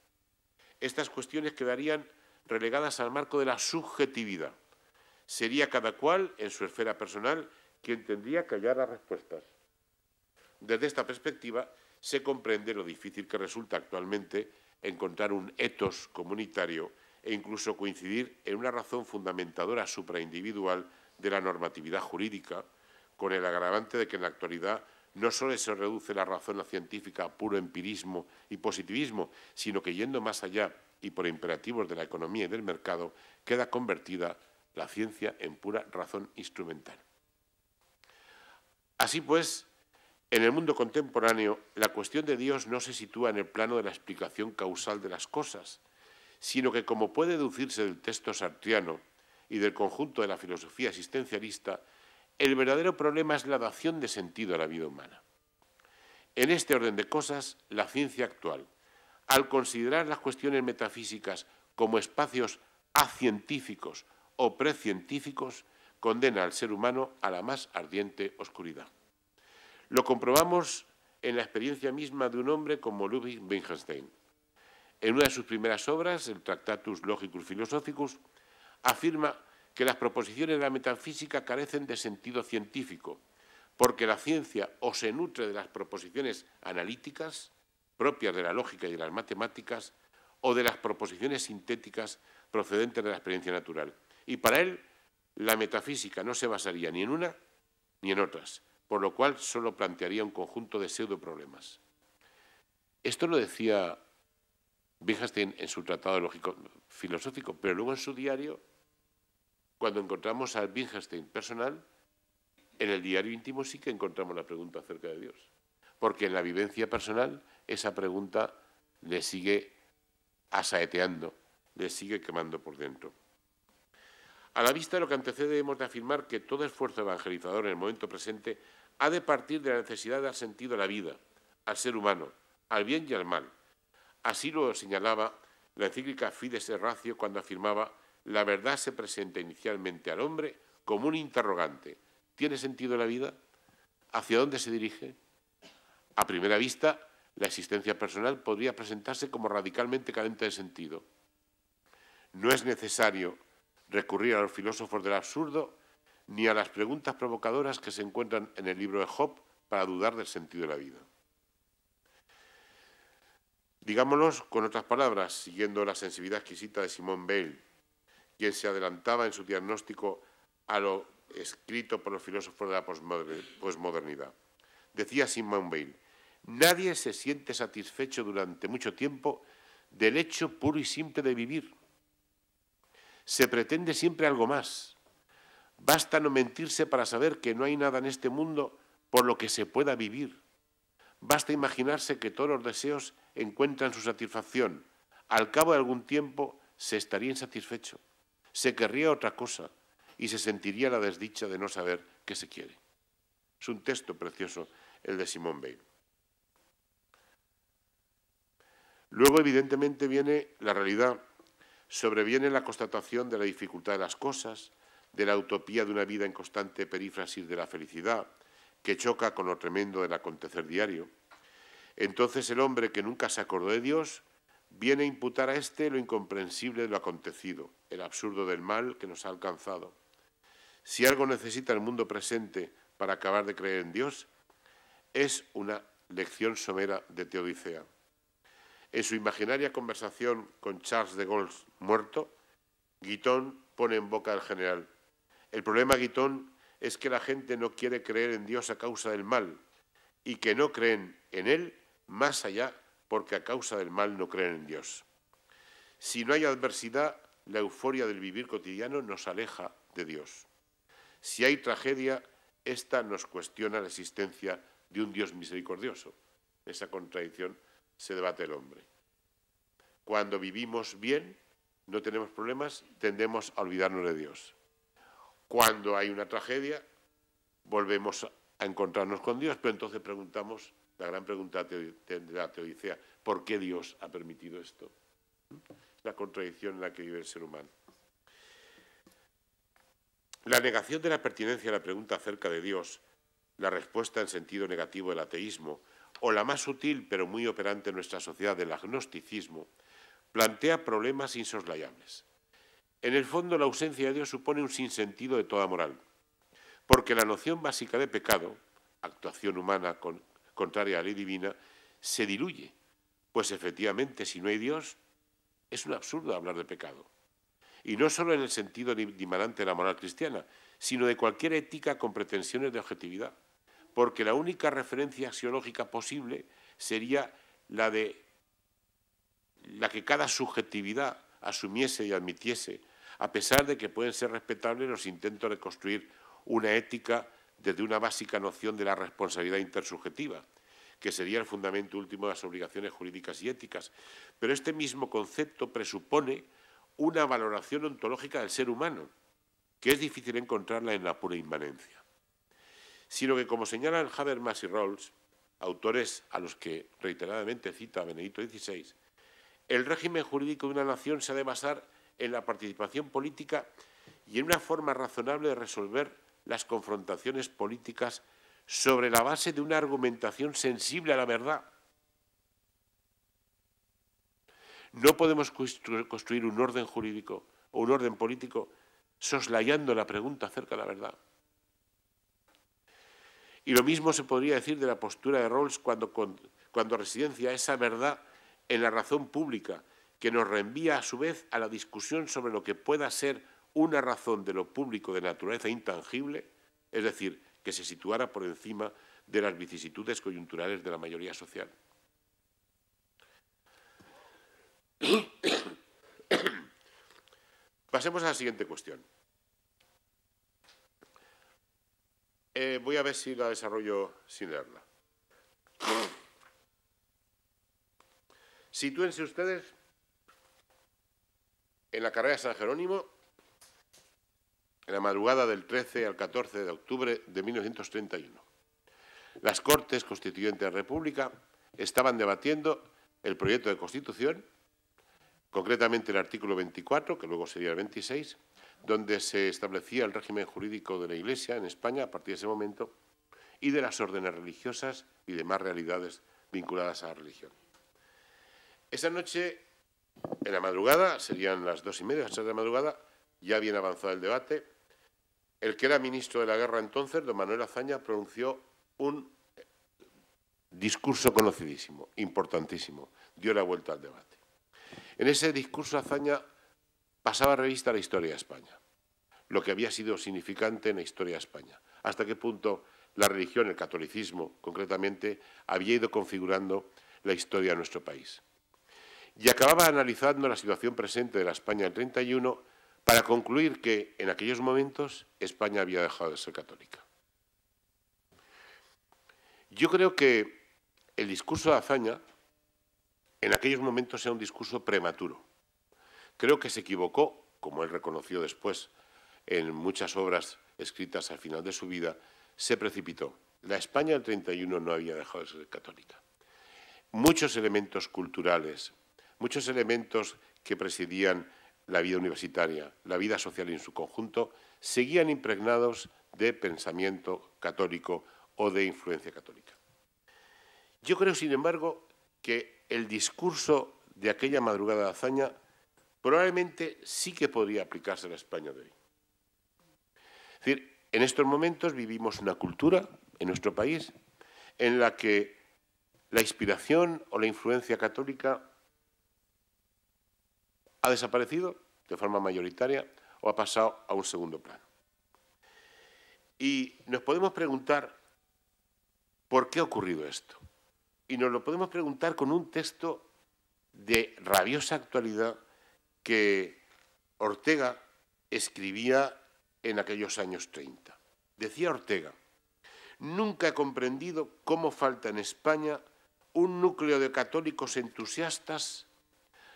Estas cuestiones quedarían relegadas al marco de la subjetividad. Sería cada cual, en su esfera personal, quien tendría que hallar las respuestas. Desde esta perspectiva, se comprende lo difícil que resulta actualmente encontrar un etos comunitario e incluso coincidir en una razón fundamentadora supraindividual de la normatividad jurídica, con el agravante de que en la actualidad no solo se reduce la razón científica a puro empirismo y positivismo, sino que yendo más allá y por imperativos de la economía y del mercado, queda convertida la ciencia en pura razón instrumental. Así pues, en el mundo contemporáneo, la cuestión de Dios no se sitúa en el plano de la explicación causal de las cosas, sino que, como puede deducirse del texto sartiano y del conjunto de la filosofía existencialista, el verdadero problema es la dación de sentido a la vida humana. En este orden de cosas, la ciencia actual, al considerar las cuestiones metafísicas como espacios acientíficos o precientíficos, condena al ser humano a la más ardiente oscuridad. Lo comprobamos en la experiencia misma de un hombre como Ludwig Wittgenstein, en una de sus primeras obras, el Tractatus Logicus Philosophicus, afirma que las proposiciones de la metafísica carecen de sentido científico, porque la ciencia o se nutre de las proposiciones analíticas, propias de la lógica y de las matemáticas, o de las proposiciones sintéticas procedentes de la experiencia natural. Y para él, la metafísica no se basaría ni en una ni en otras, por lo cual solo plantearía un conjunto de pseudo-problemas. Esto lo decía Wittgenstein en su tratado lógico filosófico, pero luego en su diario, cuando encontramos al Wittgenstein personal, en el diario íntimo sí que encontramos la pregunta acerca de Dios, porque en la vivencia personal esa pregunta le sigue asaeteando, le sigue quemando por dentro. A la vista de lo que antecede, hemos de afirmar que todo esfuerzo evangelizador en el momento presente ha de partir de la necesidad de dar sentido a la vida, al ser humano, al bien y al mal, Así lo señalaba la encíclica Fides Ratio cuando afirmaba la verdad se presenta inicialmente al hombre como un interrogante. ¿Tiene sentido la vida? ¿Hacia dónde se dirige? A primera vista, la existencia personal podría presentarse como radicalmente carente de sentido. No es necesario recurrir a los filósofos del absurdo ni a las preguntas provocadoras que se encuentran en el libro de Job para dudar del sentido de la vida. Digámoslo con otras palabras, siguiendo la sensibilidad exquisita de Simone Weil, quien se adelantaba en su diagnóstico a lo escrito por los filósofos de la posmodernidad. Decía Simone Weil, nadie se siente satisfecho durante mucho tiempo del hecho puro y simple de vivir. Se pretende siempre algo más. Basta no mentirse para saber que no hay nada en este mundo por lo que se pueda vivir. Basta imaginarse que todos los deseos encuentran su satisfacción. Al cabo de algún tiempo se estaría insatisfecho, se querría otra cosa y se sentiría la desdicha de no saber qué se quiere. Es un texto precioso el de Simón Bale. Luego, evidentemente, viene la realidad. Sobreviene la constatación de la dificultad de las cosas, de la utopía de una vida en constante perífrasis de la felicidad, que choca con lo tremendo del acontecer diario, entonces el hombre que nunca se acordó de Dios viene a imputar a éste lo incomprensible de lo acontecido, el absurdo del mal que nos ha alcanzado. Si algo necesita el mundo presente para acabar de creer en Dios, es una lección somera de Teodicea. En su imaginaria conversación con Charles de Gaulle muerto, Guitón pone en boca al general. El problema, Guitón, es que la gente no quiere creer en Dios a causa del mal y que no creen en Él más allá porque a causa del mal no creen en Dios. Si no hay adversidad, la euforia del vivir cotidiano nos aleja de Dios. Si hay tragedia, esta nos cuestiona la existencia de un Dios misericordioso. Esa contradicción se debate el hombre. Cuando vivimos bien, no tenemos problemas, tendemos a olvidarnos de Dios. Cuando hay una tragedia, volvemos a encontrarnos con Dios, pero entonces preguntamos la gran pregunta de la teodicea, ¿por qué Dios ha permitido esto? La contradicción en la que vive el ser humano. La negación de la pertinencia a la pregunta acerca de Dios, la respuesta en sentido negativo del ateísmo, o la más sutil pero muy operante en nuestra sociedad del agnosticismo, plantea problemas insoslayables. En el fondo, la ausencia de Dios supone un sinsentido de toda moral, porque la noción básica de pecado, actuación humana contraria a la ley divina, se diluye, pues efectivamente, si no hay Dios, es un absurdo hablar de pecado. Y no solo en el sentido dimanante de la moral cristiana, sino de cualquier ética con pretensiones de objetividad, porque la única referencia axiológica posible sería la de la que cada subjetividad asumiese y admitiese a pesar de que pueden ser respetables los intentos de construir una ética desde una básica noción de la responsabilidad intersubjetiva, que sería el fundamento último de las obligaciones jurídicas y éticas. Pero este mismo concepto presupone una valoración ontológica del ser humano, que es difícil encontrarla en la pura inmanencia. Sino que, como señalan Habermas y Rawls, autores a los que reiteradamente cita Benedito XVI, el régimen jurídico de una nación se ha de basar en la participación política y en una forma razonable de resolver las confrontaciones políticas sobre la base de una argumentación sensible a la verdad. No podemos construir un orden jurídico o un orden político soslayando la pregunta acerca de la verdad. Y lo mismo se podría decir de la postura de Rawls cuando, cuando residencia esa verdad en la razón pública que nos reenvía a su vez a la discusión sobre lo que pueda ser una razón de lo público de naturaleza intangible, es decir, que se situara por encima de las vicisitudes coyunturales de la mayoría social. Pasemos a la siguiente cuestión. Eh, voy a ver si la desarrollo sin leerla. Sitúense ustedes en la carrera de San Jerónimo, en la madrugada del 13 al 14 de octubre de 1931, las Cortes Constituyentes de la República estaban debatiendo el proyecto de Constitución, concretamente el artículo 24, que luego sería el 26, donde se establecía el régimen jurídico de la Iglesia en España a partir de ese momento y de las órdenes religiosas y demás realidades vinculadas a la religión. Esa noche en la madrugada, serían las dos y media, las de la madrugada, ya bien avanzado el debate, el que era ministro de la guerra entonces, don Manuel Azaña, pronunció un discurso conocidísimo, importantísimo, dio la vuelta al debate. En ese discurso Azaña pasaba revista a la historia de España, lo que había sido significante en la historia de España, hasta qué punto la religión, el catolicismo concretamente, había ido configurando la historia de nuestro país y acababa analizando la situación presente de la España del 31 para concluir que en aquellos momentos España había dejado de ser católica. Yo creo que el discurso de Azaña en aquellos momentos era un discurso prematuro. Creo que se equivocó, como él reconoció después en muchas obras escritas al final de su vida, se precipitó. La España del 31 no había dejado de ser católica. Muchos elementos culturales, muchos elementos que presidían la vida universitaria, la vida social en su conjunto, seguían impregnados de pensamiento católico o de influencia católica. Yo creo, sin embargo, que el discurso de aquella madrugada de hazaña probablemente sí que podría aplicarse a la España de hoy. Es decir, en estos momentos vivimos una cultura en nuestro país en la que la inspiración o la influencia católica ha desaparecido de forma mayoritaria o ha pasado a un segundo plano. Y nos podemos preguntar por qué ha ocurrido esto. Y nos lo podemos preguntar con un texto de rabiosa actualidad que Ortega escribía en aquellos años 30. Decía Ortega, nunca he comprendido cómo falta en España un núcleo de católicos entusiastas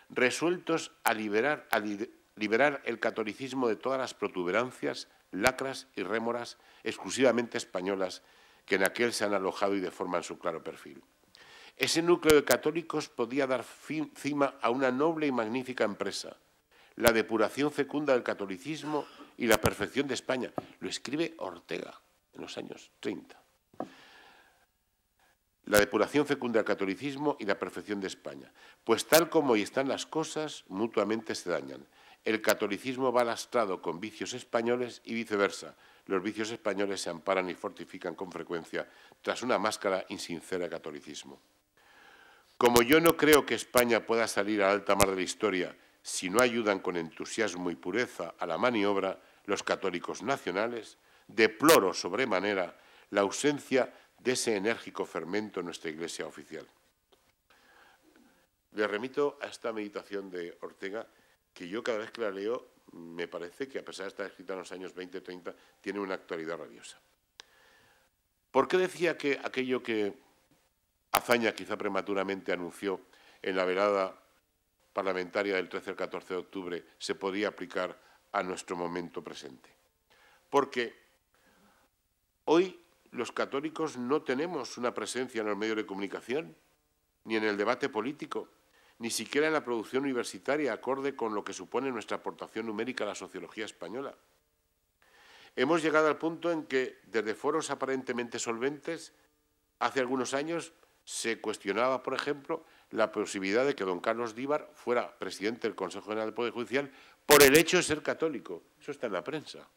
resueltos a liberar, liberar el catolicismo de todas las protuberancias, lacras y rémoras exclusivamente españolas que en aquel se han alojado y deforman su claro perfil. Ese núcleo de católicos podía dar cima a una noble y magnífica empresa, la depuración fecunda del catolicismo y la perfección de España. Lo escribe Ortega en los años 30 la depuración fecunda del catolicismo y la perfección de España. Pues tal como están las cosas, mutuamente se dañan. El catolicismo va lastrado con vicios españoles y viceversa. Los vicios españoles se amparan y fortifican con frecuencia tras una máscara insincera de catolicismo. Como yo no creo que España pueda salir al alta mar de la historia si no ayudan con entusiasmo y pureza a la maniobra los católicos nacionales, deploro sobremanera la ausencia de ese enérgico fermento en nuestra iglesia oficial. Le remito a esta meditación de Ortega, que yo cada vez que la leo me parece que, a pesar de estar escrita en los años 20-30, tiene una actualidad rabiosa. ¿Por qué decía que aquello que Azaña quizá prematuramente anunció en la velada parlamentaria del 13 al 14 de octubre se podía aplicar a nuestro momento presente? Porque hoy los católicos no tenemos una presencia en los medios de comunicación, ni en el debate político, ni siquiera en la producción universitaria acorde con lo que supone nuestra aportación numérica a la sociología española. Hemos llegado al punto en que, desde foros aparentemente solventes, hace algunos años se cuestionaba, por ejemplo, la posibilidad de que don Carlos Díbar fuera presidente del Consejo General del Poder Judicial por el hecho de ser católico. Eso está en la prensa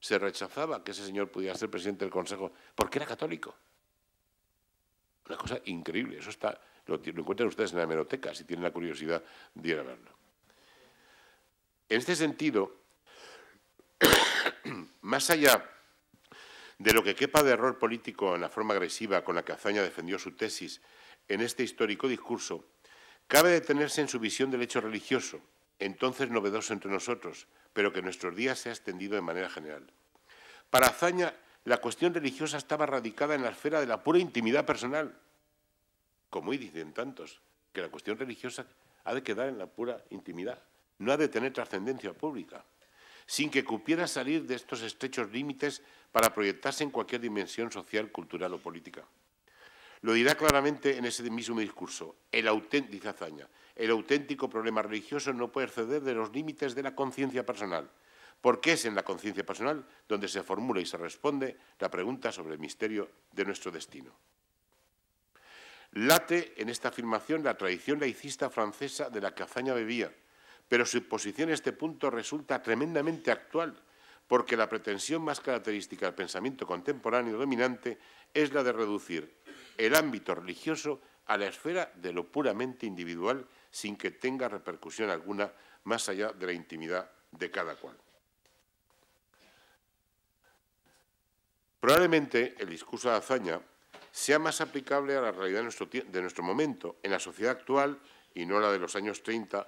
se rechazaba que ese señor pudiera ser presidente del Consejo porque era católico. Una cosa increíble, eso está, lo, encuentran ustedes en la hemeroteca, si tienen la curiosidad de ir a verlo. En este sentido, más allá de lo que quepa de error político en la forma agresiva con la que Azaña defendió su tesis en este histórico discurso, cabe detenerse en su visión del hecho religioso, entonces novedoso entre nosotros, pero que en nuestros días se ha extendido de manera general. Para Azaña, la cuestión religiosa estaba radicada en la esfera de la pura intimidad personal, como hoy dicen tantos, que la cuestión religiosa ha de quedar en la pura intimidad, no ha de tener trascendencia pública, sin que cupiera salir de estos estrechos límites para proyectarse en cualquier dimensión social, cultural o política. Lo dirá claramente en ese mismo discurso, el auténtico Azaña, el auténtico problema religioso no puede exceder de los límites de la conciencia personal, porque es en la conciencia personal donde se formula y se responde la pregunta sobre el misterio de nuestro destino. Late en esta afirmación la tradición laicista francesa de la que Azaña bebía, pero su posición en este punto resulta tremendamente actual, porque la pretensión más característica del pensamiento contemporáneo dominante es la de reducir el ámbito religioso a la esfera de lo puramente individual sin que tenga repercusión alguna más allá de la intimidad de cada cual. Probablemente el discurso de hazaña sea más aplicable a la realidad de nuestro, de nuestro momento. En la sociedad actual, y no la de los años 30,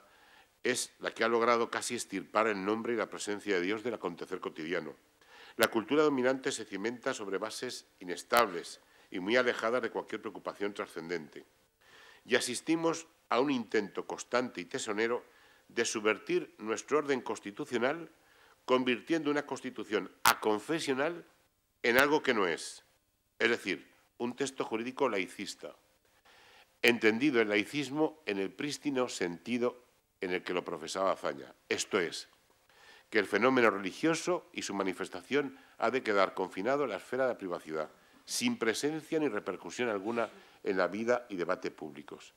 es la que ha logrado casi estirpar el nombre y la presencia de Dios del acontecer cotidiano. La cultura dominante se cimenta sobre bases inestables y muy alejadas de cualquier preocupación trascendente. Y asistimos a un intento constante y tesonero de subvertir nuestro orden constitucional, convirtiendo una constitución aconfesional en algo que no es, es decir, un texto jurídico laicista, entendido el laicismo en el prístino sentido en el que lo profesaba Azaña, esto es, que el fenómeno religioso y su manifestación ha de quedar confinado a la esfera de la privacidad, sin presencia ni repercusión alguna en la vida y debate públicos.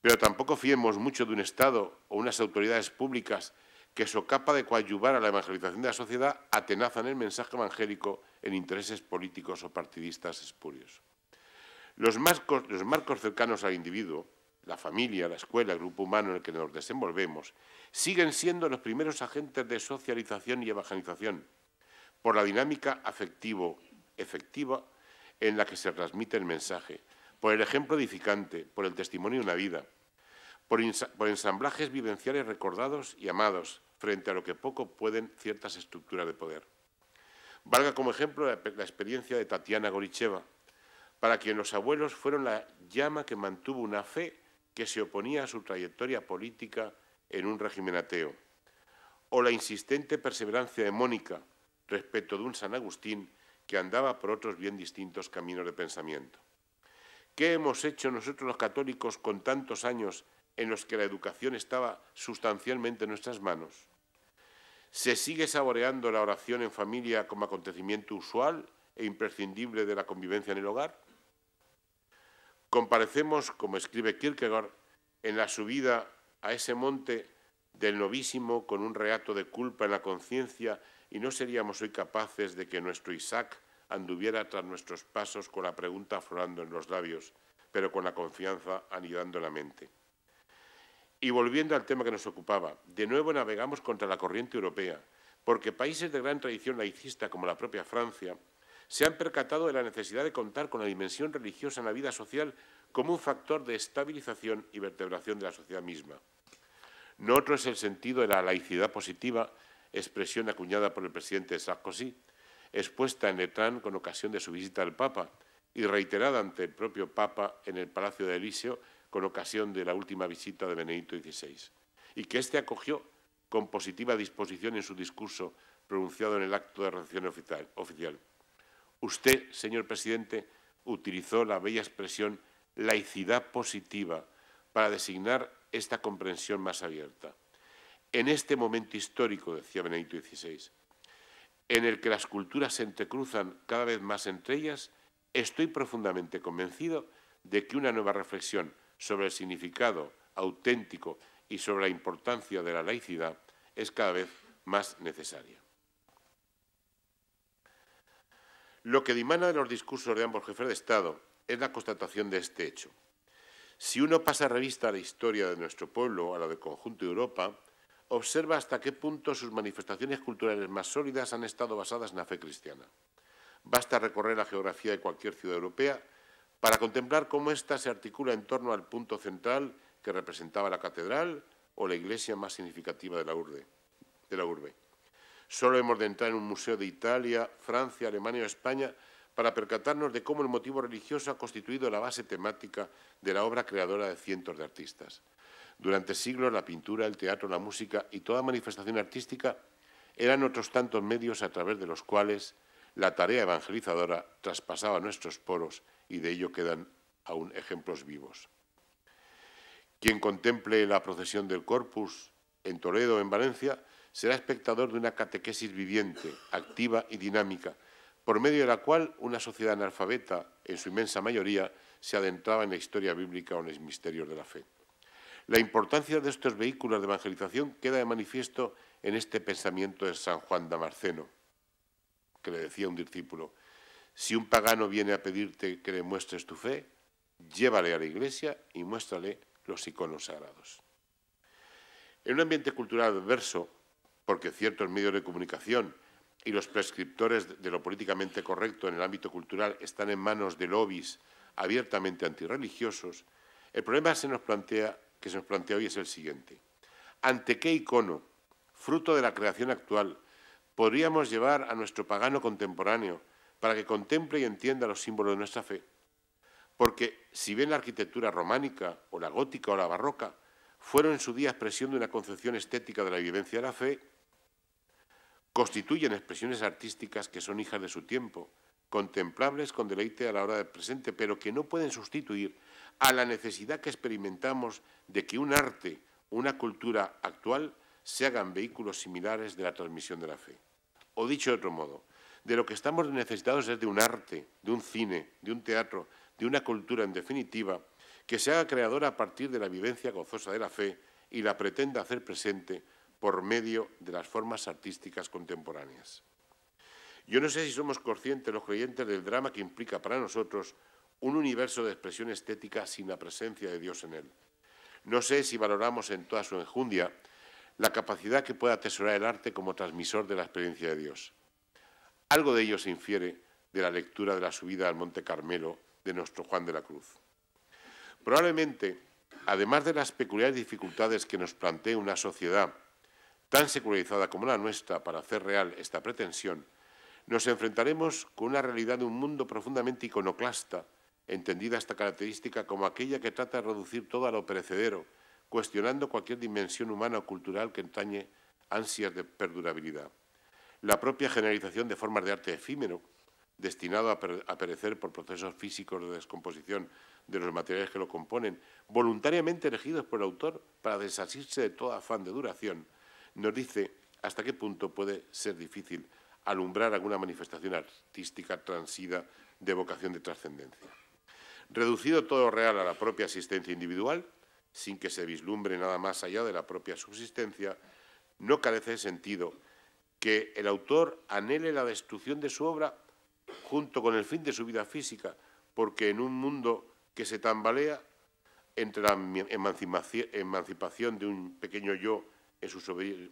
Pero tampoco fiemos mucho de un Estado o unas autoridades públicas que, capa de coadyuvar a la evangelización de la sociedad, atenazan el mensaje evangélico en intereses políticos o partidistas espurios. Los marcos, los marcos cercanos al individuo, la familia, la escuela, el grupo humano en el que nos desenvolvemos, siguen siendo los primeros agentes de socialización y evangelización por la dinámica afectivo-efectiva en la que se transmite el mensaje, por el ejemplo edificante, por el testimonio de una vida, por, ensamblajes vivenciales recordados y amados, frente a lo que poco pueden ciertas estructuras de poder. Valga como ejemplo la, la experiencia de Tatiana Goricheva, para quien los abuelos fueron la llama que mantuvo una fe que se oponía a su trayectoria política en un régimen ateo, o la insistente perseverancia de Mónica respecto de un San Agustín que andaba por otros bien distintos caminos de pensamiento. ¿Qué hemos hecho nosotros los católicos con tantos años en los que la educación estaba sustancialmente en nuestras manos? ¿Se sigue saboreando la oración en familia como acontecimiento usual e imprescindible de la convivencia en el hogar? Comparecemos, como escribe Kierkegaard, en la subida a ese monte del novísimo con un reato de culpa en la conciencia y no seríamos hoy capaces de que nuestro Isaac anduviera tras nuestros pasos con la pregunta aflorando en los labios, pero con la confianza anidando en la mente. Y volviendo al tema que nos ocupaba, de nuevo navegamos contra la corriente europea, porque países de gran tradición laicista como la propia Francia se han percatado de la necesidad de contar con la dimensión religiosa en la vida social como un factor de estabilización y vertebración de la sociedad misma. No otro es el sentido de la laicidad positiva, expresión acuñada por el presidente Sarkozy, expuesta en Letrán con ocasión de su visita al Papa y reiterada ante el propio Papa en el Palacio de Elisio con ocasión de la última visita de Benedito XVI, y que éste acogió con positiva disposición en su discurso pronunciado en el acto de recepción oficial. Usted, señor presidente, utilizó la bella expresión laicidad positiva para designar esta comprensión más abierta. En este momento histórico, decía Benedito XVI, en el que las culturas se entrecruzan cada vez más entre ellas, estoy profundamente convencido de que una nueva reflexión sobre el significado auténtico y sobre la importancia de la laicidad es cada vez más necesaria. Lo que dimana de los discursos de ambos jefes de Estado es la constatación de este hecho. Si uno pasa revista a la historia de nuestro pueblo, a la del conjunto de Europa, observa hasta qué punto sus manifestaciones culturales más sólidas han estado basadas en la fe cristiana. Basta recorrer la geografía de cualquier ciudad europea para contemplar cómo ésta se articula en torno al punto central que representaba la catedral o la iglesia más significativa de la, urbe. De la urbe. Solo hemos de entrar en un museo de Italia, Francia, Alemania o España para percatarnos de cómo el motivo religioso ha constituido la base temática de la obra creadora de cientos de artistas. Durante siglos la pintura, el teatro, la música y toda manifestación artística eran otros tantos medios a través de los cuales la tarea evangelizadora traspasaba nuestros poros y de ello quedan aún ejemplos vivos. Quien contemple la procesión del Corpus en Toledo o en Valencia será espectador de una catequesis viviente, activa y dinámica, por medio de la cual una sociedad analfabeta, en su inmensa mayoría, se adentraba en la historia bíblica o en los misterios de la fe. La importancia de estos vehículos de evangelización queda de manifiesto en este pensamiento de San Juan Damarceno, que le decía un discípulo, si un pagano viene a pedirte que le muestres tu fe, llévale a la iglesia y muéstrale los iconos sagrados. En un ambiente cultural adverso, porque ciertos medios de comunicación y los prescriptores de lo políticamente correcto en el ámbito cultural están en manos de lobbies abiertamente antirreligiosos, el problema se nos plantea que se nos plantea hoy es el siguiente. ¿Ante qué icono, fruto de la creación actual, podríamos llevar a nuestro pagano contemporáneo para que contemple y entienda los símbolos de nuestra fe? Porque si bien la arquitectura románica o la gótica o la barroca fueron en su día expresión de una concepción estética de la vivencia de la fe, constituyen expresiones artísticas que son hijas de su tiempo, contemplables con deleite a la hora del presente, pero que no pueden sustituir a la necesidad que experimentamos de que un arte, una cultura actual, se hagan vehículos similares de la transmisión de la fe. O dicho de otro modo, de lo que estamos necesitados es de un arte, de un cine, de un teatro, de una cultura en definitiva, que se haga creadora a partir de la vivencia gozosa de la fe y la pretenda hacer presente por medio de las formas artísticas contemporáneas. Yo no sé si somos conscientes los creyentes del drama que implica para nosotros un universo de expresión estética sin la presencia de Dios en él. No sé si valoramos en toda su enjundia la capacidad que puede atesorar el arte como transmisor de la experiencia de Dios. Algo de ello se infiere de la lectura de la subida al Monte Carmelo de nuestro Juan de la Cruz. Probablemente, además de las peculiares dificultades que nos plantea una sociedad tan secularizada como la nuestra para hacer real esta pretensión, nos enfrentaremos con una realidad de un mundo profundamente iconoclasta entendida esta característica como aquella que trata de reducir todo a lo perecedero, cuestionando cualquier dimensión humana o cultural que entañe ansias de perdurabilidad. La propia generalización de formas de arte efímero, destinado a, perecer por procesos físicos de descomposición de los materiales que lo componen, voluntariamente elegidos por el autor para desasirse de todo afán de duración, nos dice hasta qué punto puede ser difícil alumbrar alguna manifestación artística transida de vocación de trascendencia reducido todo real a la propia asistencia individual, sin que se vislumbre nada más allá de la propia subsistencia, no carece de sentido que el autor anhele la destrucción de su obra junto con el fin de su vida física, porque en un mundo que se tambalea entre la emancipación de un pequeño yo en su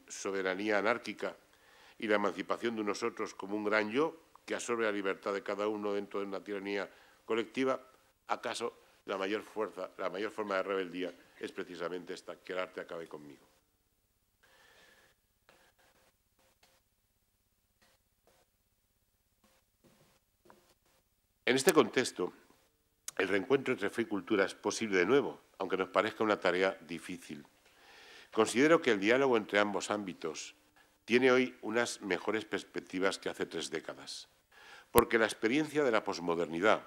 soberanía anárquica y la emancipación de nosotros como un gran yo que absorbe la libertad de cada uno dentro de una tiranía colectiva, ¿Acaso la mayor fuerza, la mayor forma de rebeldía es precisamente esta, que el arte acabe conmigo? En este contexto, el reencuentro entre fe y cultura es posible de nuevo, aunque nos parezca una tarea difícil. Considero que el diálogo entre ambos ámbitos tiene hoy unas mejores perspectivas que hace tres décadas, porque la experiencia de la posmodernidad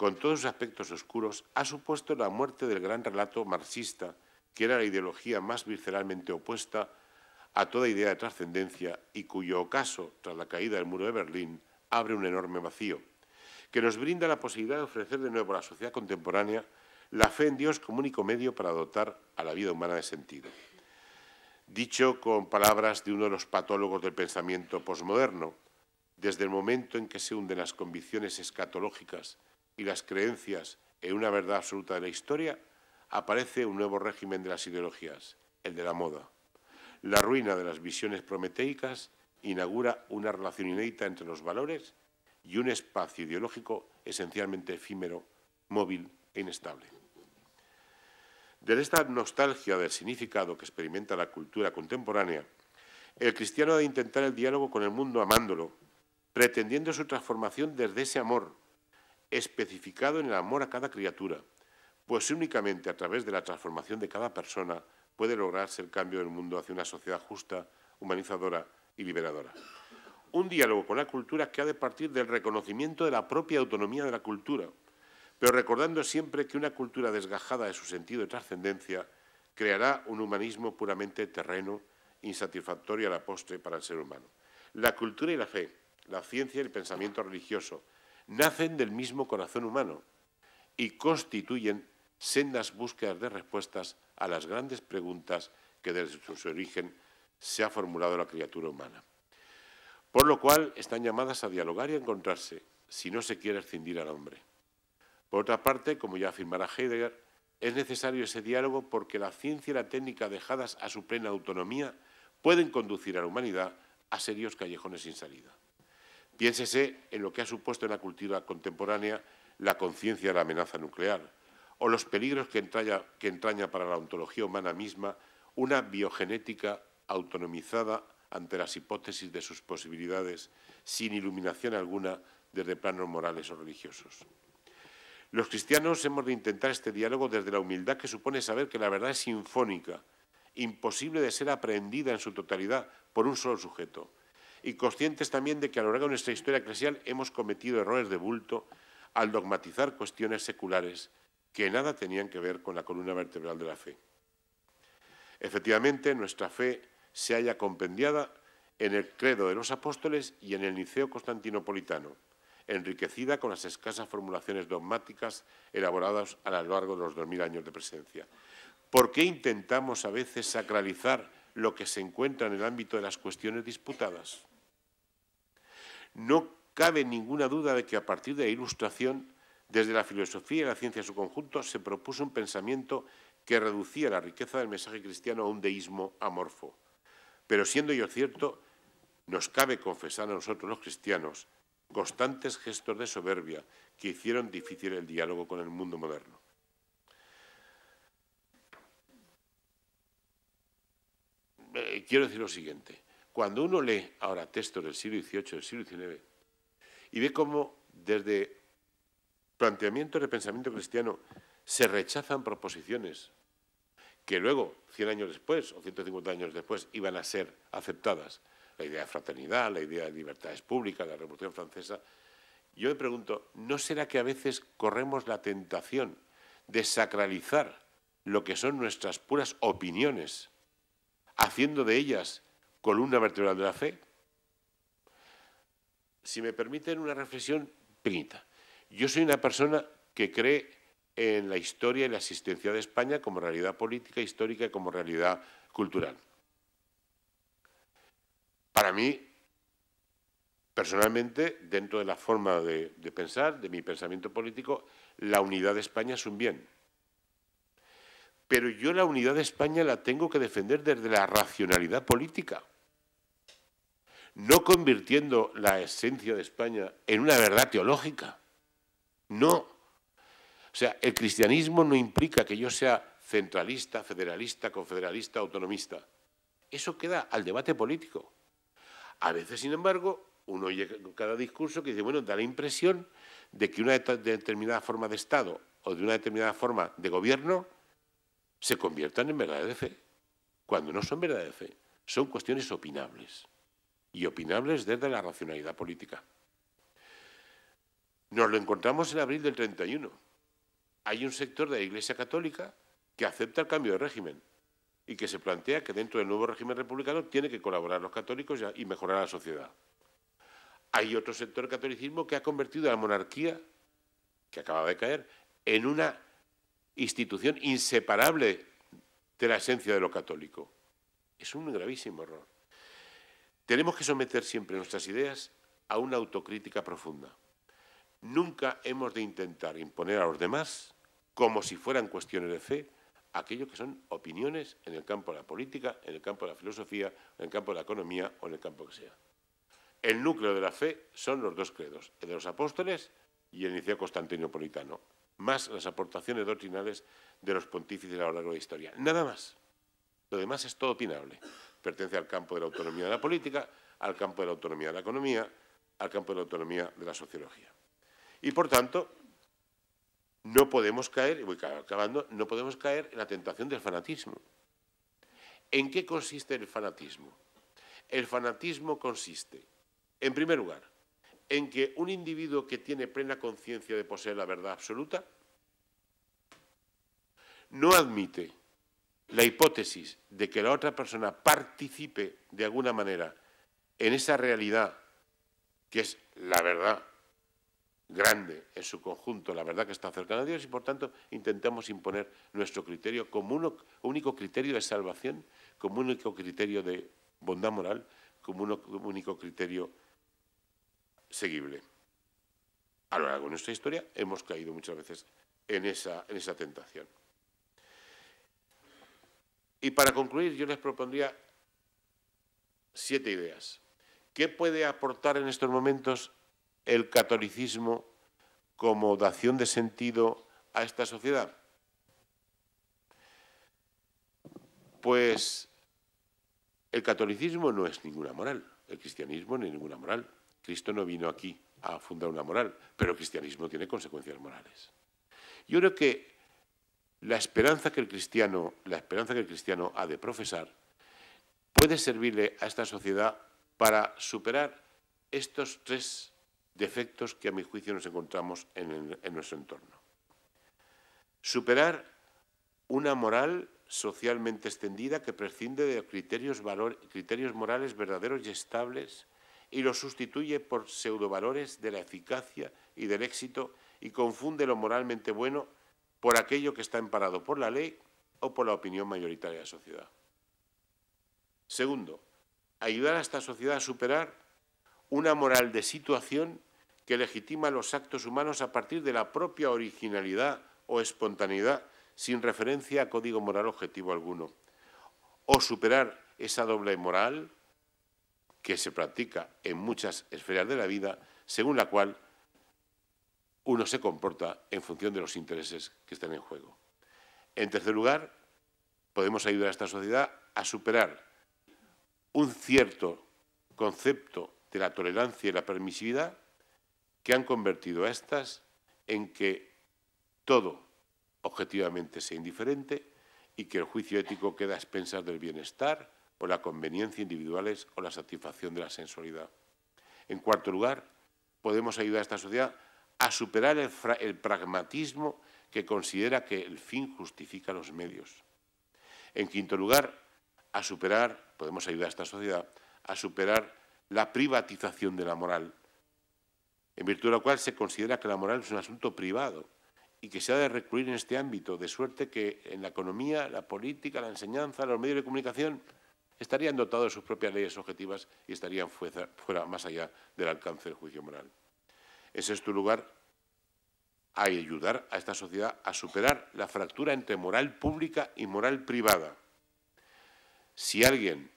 con todos sus aspectos oscuros, ha supuesto la muerte del gran relato marxista, que era la ideología más visceralmente opuesta a toda idea de trascendencia y cuyo ocaso, tras la caída del muro de Berlín, abre un enorme vacío, que nos brinda la posibilidad de ofrecer de nuevo a la sociedad contemporánea la fe en Dios como único medio para dotar a la vida humana de sentido. Dicho con palabras de uno de los patólogos del pensamiento posmoderno, desde el momento en que se hunden las convicciones escatológicas y las creencias en una verdad absoluta de la historia, aparece un nuevo régimen de las ideologías, el de la moda. La ruina de las visiones prometeicas inaugura una relación inédita entre los valores y un espacio ideológico esencialmente efímero, móvil e inestable. De esta nostalgia del significado que experimenta la cultura contemporánea, el cristiano ha de intentar el diálogo con el mundo amándolo, pretendiendo su transformación desde ese amor, especificado en el amor a cada criatura, pues únicamente a través de la transformación de cada persona puede lograrse el cambio del mundo hacia una sociedad justa, humanizadora y liberadora. Un diálogo con la cultura que ha de partir del reconocimiento de la propia autonomía de la cultura, pero recordando siempre que una cultura desgajada de su sentido de trascendencia creará un humanismo puramente terreno, insatisfactorio a la postre para el ser humano. La cultura y la fe, la ciencia y el pensamiento religioso, nacen del mismo corazón humano y constituyen sendas búsquedas de respuestas a las grandes preguntas que desde su origen se ha formulado la criatura humana. Por lo cual están llamadas a dialogar y a encontrarse, si no se quiere escindir al hombre. Por otra parte, como ya afirmará Heidegger, es necesario ese diálogo porque la ciencia y la técnica dejadas a su plena autonomía pueden conducir a la humanidad a serios callejones sin salida. Piénsese en lo que ha supuesto en la cultura contemporánea la conciencia de la amenaza nuclear o los peligros que entraña, para la ontología humana misma una biogenética autonomizada ante las hipótesis de sus posibilidades, sin iluminación alguna desde planos morales o religiosos. Los cristianos hemos de intentar este diálogo desde la humildad que supone saber que la verdad es sinfónica, imposible de ser aprehendida en su totalidad por un solo sujeto, y conscientes también de que a lo largo de nuestra historia eclesial hemos cometido errores de bulto al dogmatizar cuestiones seculares que nada tenían que ver con la columna vertebral de la fe. Efectivamente, nuestra fe se halla compendiada en el credo de los apóstoles y en el Niceo Constantinopolitano, enriquecida con las escasas formulaciones dogmáticas elaboradas a lo largo de los dos 2.000 años de presencia. ¿Por qué intentamos a veces sacralizar lo que se encuentra en el ámbito de las cuestiones disputadas? No cabe ninguna duda de que a partir de la Ilustración, desde la filosofía y la ciencia en su conjunto, se propuso un pensamiento que reducía la riqueza del mensaje cristiano a un deísmo amorfo. Pero siendo ello cierto, nos cabe confesar a nosotros los cristianos constantes gestos de soberbia que hicieron difícil el diálogo con el mundo moderno. Eh, quiero decir lo siguiente. Cuando uno lee ahora textos del siglo XVIII, del siglo XIX, y ve cómo desde planteamientos de pensamiento cristiano se rechazan proposiciones que luego, 100 años después o 150 años después, iban a ser aceptadas. La idea de fraternidad, la idea de libertades públicas, la Revolución Francesa. Yo me pregunto, ¿no será que a veces corremos la tentación de sacralizar lo que son nuestras puras opiniones, haciendo de ellas columna vertebral de la fe. Si me permiten una reflexión pequeñita. Yo soy una persona que cree en la historia y la existencia de España como realidad política, histórica y como realidad cultural. Para mí, personalmente, dentro de la forma de pensar, de mi pensamiento político, la unidad de España es un bien pero yo la unidad de España la tengo que defender desde la racionalidad política, no convirtiendo la esencia de España en una verdad teológica. No. O sea, el cristianismo no implica que yo sea centralista, federalista, confederalista, autonomista. Eso queda al debate político. A veces, sin embargo, uno oye cada discurso que dice, bueno, da la impresión de que una determinada forma de Estado o de una determinada forma de gobierno se conviertan en verdad de fe, cuando no son verdad de fe, son cuestiones opinables, y opinables desde la racionalidad política. Nos lo encontramos en abril del 31. Hay un sector de la Iglesia Católica que acepta el cambio de régimen y que se plantea que dentro del nuevo régimen republicano tiene que colaborar los católicos y mejorar la sociedad. Hay otro sector catolicismo que ha convertido a la monarquía, que acaba de caer, en una institución inseparable de la esencia de lo católico. Es un gravísimo error. Tenemos que someter siempre nuestras ideas a una autocrítica profunda. Nunca hemos de intentar imponer a los demás, como si fueran cuestiones de fe, aquello que son opiniones en el campo de la política, en el campo de la filosofía, en el campo de la economía o en el campo que sea. El núcleo de la fe son los dos credos, el de los apóstoles y el iniciado constantinopolitano más las aportaciones doctrinales de los pontífices a lo largo de la historia. Nada más. Lo demás es todo opinable. Pertenece al campo de la autonomía de la política, al campo de la autonomía de la economía, al campo de la autonomía de la sociología. Y por tanto, no podemos caer, y voy acabando, no podemos caer en la tentación del fanatismo. ¿En qué consiste el fanatismo? El fanatismo consiste, en primer lugar, en que un individuo que tiene plena conciencia de poseer la verdad absoluta no admite la hipótesis de que la otra persona participe de alguna manera en esa realidad que es la verdad grande en su conjunto, la verdad que está cercana a Dios y por tanto intentamos imponer nuestro criterio como un único criterio de salvación, como único criterio de bondad moral, como un único criterio seguible. A lo largo de nuestra historia hemos caído muchas veces en esa, en esa tentación. Y para concluir, yo les propondría siete ideas. ¿Qué puede aportar en estos momentos el catolicismo como dación de sentido a esta sociedad? Pues el catolicismo no es ninguna moral, el cristianismo no es ninguna moral. Cristo no vino aquí a fundar una moral, pero el cristianismo tiene consecuencias morales. Yo creo que la esperanza que el cristiano, la esperanza que el cristiano ha de profesar puede servirle a esta sociedad para superar estos tres defectos que a mi juicio nos encontramos en, nuestro entorno. Superar una moral socialmente extendida que prescinde de criterios morales verdaderos y estables y lo sustituye por pseudovalores de la eficacia y del éxito y confunde lo moralmente bueno por aquello que está emparado... por la ley o por la opinión mayoritaria de la sociedad. Segundo, ayudar a esta sociedad a superar una moral de situación que legitima los actos humanos a partir de la propia originalidad o espontaneidad sin referencia a código moral objetivo alguno, o superar esa doble moral que se practica en muchas esferas de la vida, según la cual uno se comporta en función de los intereses que están en juego. En tercer lugar, podemos ayudar a esta sociedad a superar un cierto concepto de la tolerancia y la permisividad que han convertido a estas en que todo objetivamente sea indiferente y que el juicio ético queda a expensas del bienestar, o la conveniencia individuales o la satisfacción de la sensualidad. En cuarto lugar, podemos ayudar a esta sociedad a superar el, pragmatismo que considera que el fin justifica los medios. En quinto lugar, a superar, podemos ayudar a esta sociedad a superar la privatización de la moral, en virtud de la cual se considera que la moral es un asunto privado y que se ha de recluir en este ámbito, de suerte que en la economía, la política, la enseñanza, los medios de comunicación, estarían dotados de sus propias leyes objetivas y estarían fuera, más allá del alcance del juicio moral. Ese es tu lugar, a ayudar a esta sociedad a superar la fractura entre moral pública y moral privada. Si alguien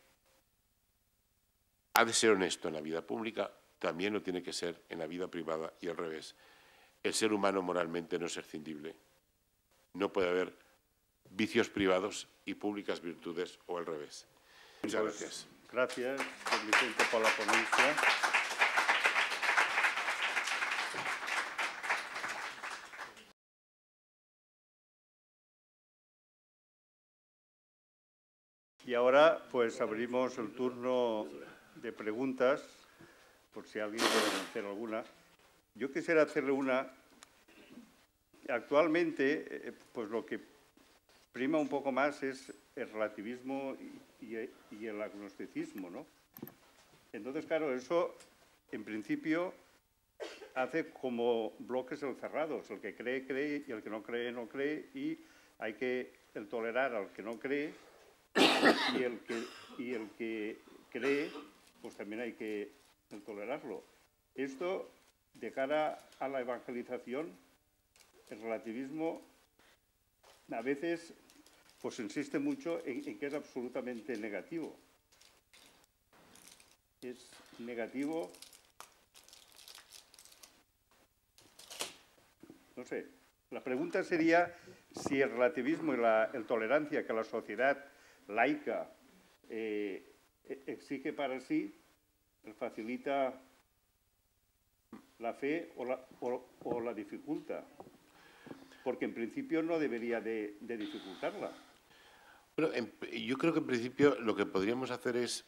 ha de ser honesto en la vida pública, también lo tiene que ser en la vida privada y al revés. El ser humano moralmente no es excindible, No puede haber vicios privados y públicas virtudes o al revés. Muchas gracias. Gracias, don Vicente, por la ponencia. Y ahora, pues abrimos el turno de preguntas, por si alguien quiere hacer alguna. Yo quisiera hacerle una. Actualmente, eh, pues lo que prima un poco más es el relativismo y, el agnosticismo, ¿no? Entonces, claro, eso en principio hace como bloques encerrados. El que cree, cree, y el que no cree, no cree, y hay que el tolerar al que no cree y el que, el que cree, pues también hay que tolerarlo. Esto, de cara a la evangelización, el relativismo a veces pues insiste mucho en, que es absolutamente negativo. Es negativo, no sé, la pregunta sería si el relativismo y la tolerancia que la sociedad laica eh, e, exige para sí facilita la fe o la, dificulta, porque en principio no debería de dificultarla. Bueno, yo creo que en principio lo que podríamos hacer es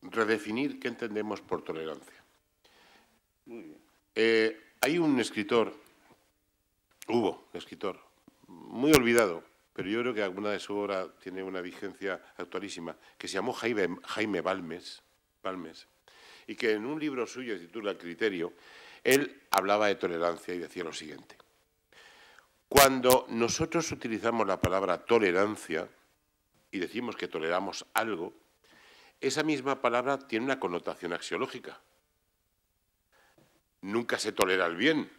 redefinir qué entendemos por tolerancia. Eh, hay un escritor, hubo escritor, muy olvidado, pero yo creo que alguna de su obra tiene una vigencia actualísima, que se llamó Jaime, Jaime Balmes, Balmes, y que en un libro suyo titulado Criterio, él hablaba de tolerancia y decía lo siguiente. Cuando nosotros utilizamos la palabra tolerancia y decimos que toleramos algo, esa misma palabra tiene una connotación axiológica. Nunca se tolera el bien.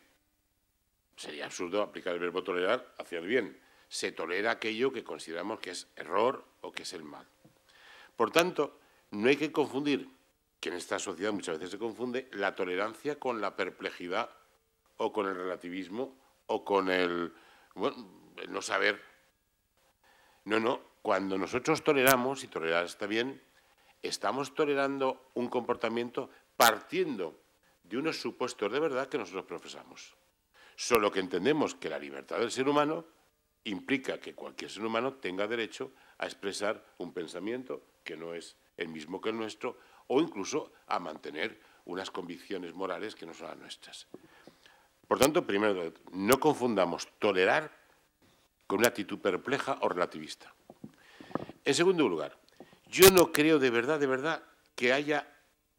Sería absurdo aplicar el verbo tolerar hacia el bien. Se tolera aquello que consideramos que es error o que es el mal. Por tanto, no hay que confundir, que en esta sociedad muchas veces se confunde, la tolerancia con la perplejidad o con el relativismo o con el bueno, no saber. No, no, cuando nosotros toleramos, y tolerar está bien, estamos tolerando un comportamiento partiendo de unos supuestos de verdad que nosotros profesamos. Solo que entendemos que la libertad del ser humano implica que cualquier ser humano tenga derecho a expresar un pensamiento que no es el mismo que el nuestro o incluso a mantener unas convicciones morales que no son las nuestras. Por tanto, primero, no confundamos tolerar con una actitud perpleja o relativista. En segundo lugar, yo no creo de verdad, de verdad, que haya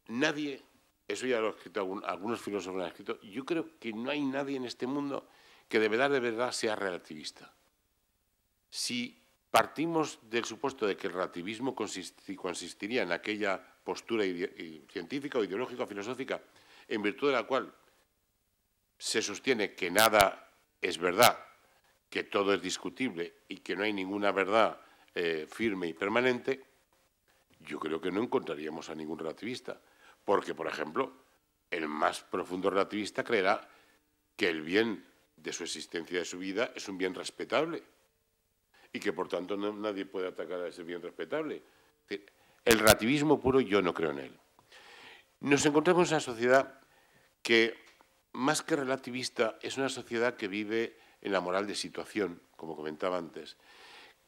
nadie, eso ya lo han escrito algunos filósofos, han escrito, yo creo que no hay nadie en este mundo que de verdad, de verdad sea relativista. Si partimos del supuesto de que el relativismo consistiría en aquella postura eh, científica o ideológica o filosófica en virtud de la cual se sostiene que nada es verdad, que todo es discutible y que no hay ninguna verdad eh, firme y permanente, yo creo que no encontraríamos a ningún relativista. Porque, por ejemplo, el más profundo relativista creerá que el bien de su existencia y de su vida es un bien respetable y que, por tanto, nadie puede atacar a ese bien respetable. el relativismo puro yo no creo en él. Nos encontramos en una sociedad que más que relativista, es una sociedad que vive en la moral de situación, como comentaba antes,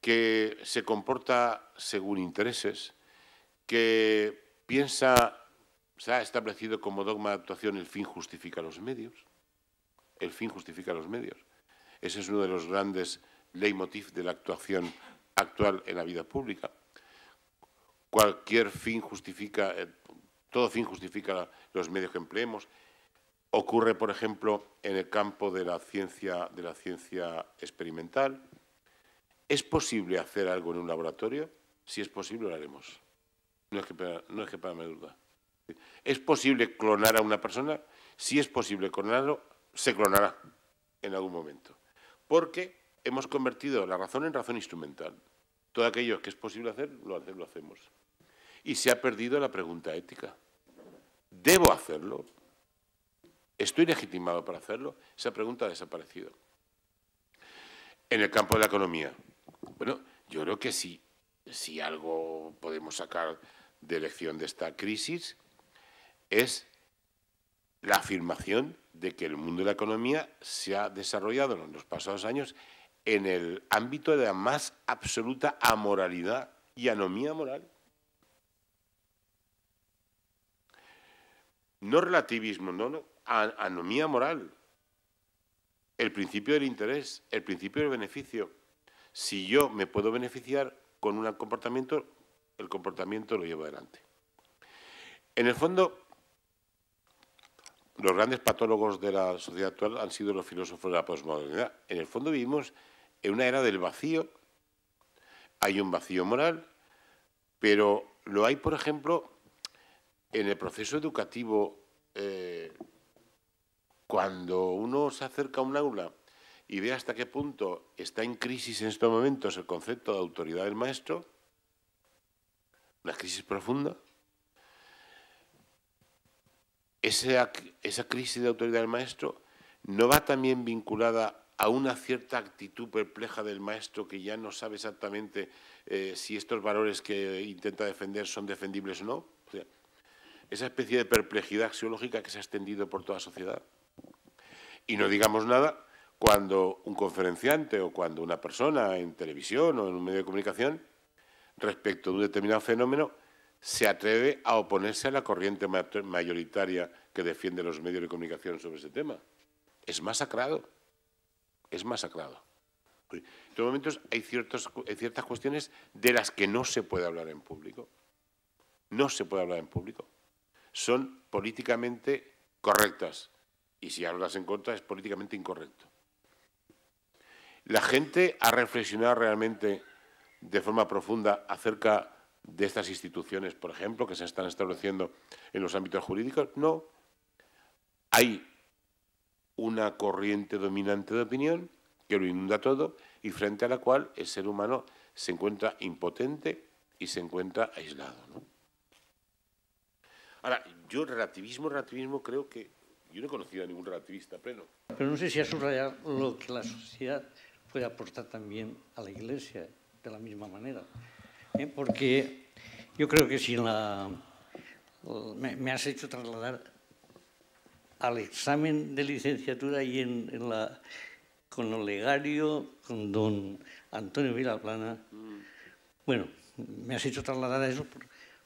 que se comporta según intereses, que piensa, se ha establecido como dogma de actuación el fin justifica los medios. El fin justifica los medios. Ese es uno de los grandes leitmotiv de la actuación actual en la vida pública. Cualquier fin justifica, eh, todo fin justifica los medios que empleemos. Ocurre, por ejemplo, en el campo de la ciencia, de la ciencia experimental. ¿Es posible hacer algo en un laboratorio? Si es posible, lo haremos. No es que, no es para duda. ¿Es posible clonar a una persona? Si es posible clonarlo, se clonará en algún momento. Porque hemos convertido la razón en razón instrumental. Todo aquello que es posible hacer, lo, lo hacemos. Y se ha perdido la pregunta ética. ¿Debo hacerlo? ¿Estoy legitimado para hacerlo? Esa pregunta ha desaparecido. En el campo de la economía. Bueno, yo creo que sí, si algo podemos sacar de elección de esta crisis es la afirmación de que el mundo de la economía se ha desarrollado en los pasados años en el ámbito de la más absoluta amoralidad y anomía moral. No relativismo, no, no anomía moral, el principio del interés, el principio del beneficio. Si yo me puedo beneficiar con un comportamiento, el comportamiento lo llevo adelante. En el fondo, los grandes patólogos de la sociedad actual han sido los filósofos de la posmodernidad. En el fondo vivimos en una era del vacío. Hay un vacío moral, pero lo hay, por ejemplo, en el proceso educativo eh, cuando uno se acerca a un aula y ve hasta qué punto está en crisis en estos momentos el concepto de autoridad del maestro, una crisis profunda, esa, crisis de autoridad del maestro no va también vinculada a una cierta actitud perpleja del maestro que ya no sabe exactamente eh, si estos valores que intenta defender son defendibles o no. esa especie de perplejidad axiológica que se ha extendido por toda la sociedad. Y no digamos nada cuando un conferenciante o cuando una persona en televisión o en un medio de comunicación, respecto de un determinado fenómeno, se atreve a oponerse a la corriente mayoritaria que defiende los medios de comunicación sobre ese tema. Es masacrado. Es masacrado. En estos momentos hay, ciertos, hay ciertas cuestiones de las que no se puede hablar en público. No se puede hablar en público. Son políticamente correctas. Y si hablas en contra es políticamente incorrecto. La gente ha reflexionado realmente de forma profunda acerca de estas instituciones, por ejemplo, que se están estableciendo en los ámbitos jurídicos. No. Hay una corriente dominante de opinión que lo inunda todo y frente a la cual el ser humano se encuentra impotente y se encuentra aislado. Ahora, yo relativismo, relativismo creo que yo no he conocido a ningún relativista pleno. Pero no sé si ha subrayado lo que la sociedad puede aportar también a la Iglesia de la misma manera. ¿eh? Porque yo creo que si la, me, has hecho trasladar al examen de licenciatura y en, la, con Olegario, con don Antonio Vilaplana. Mm. Bueno, me has hecho trasladar a eso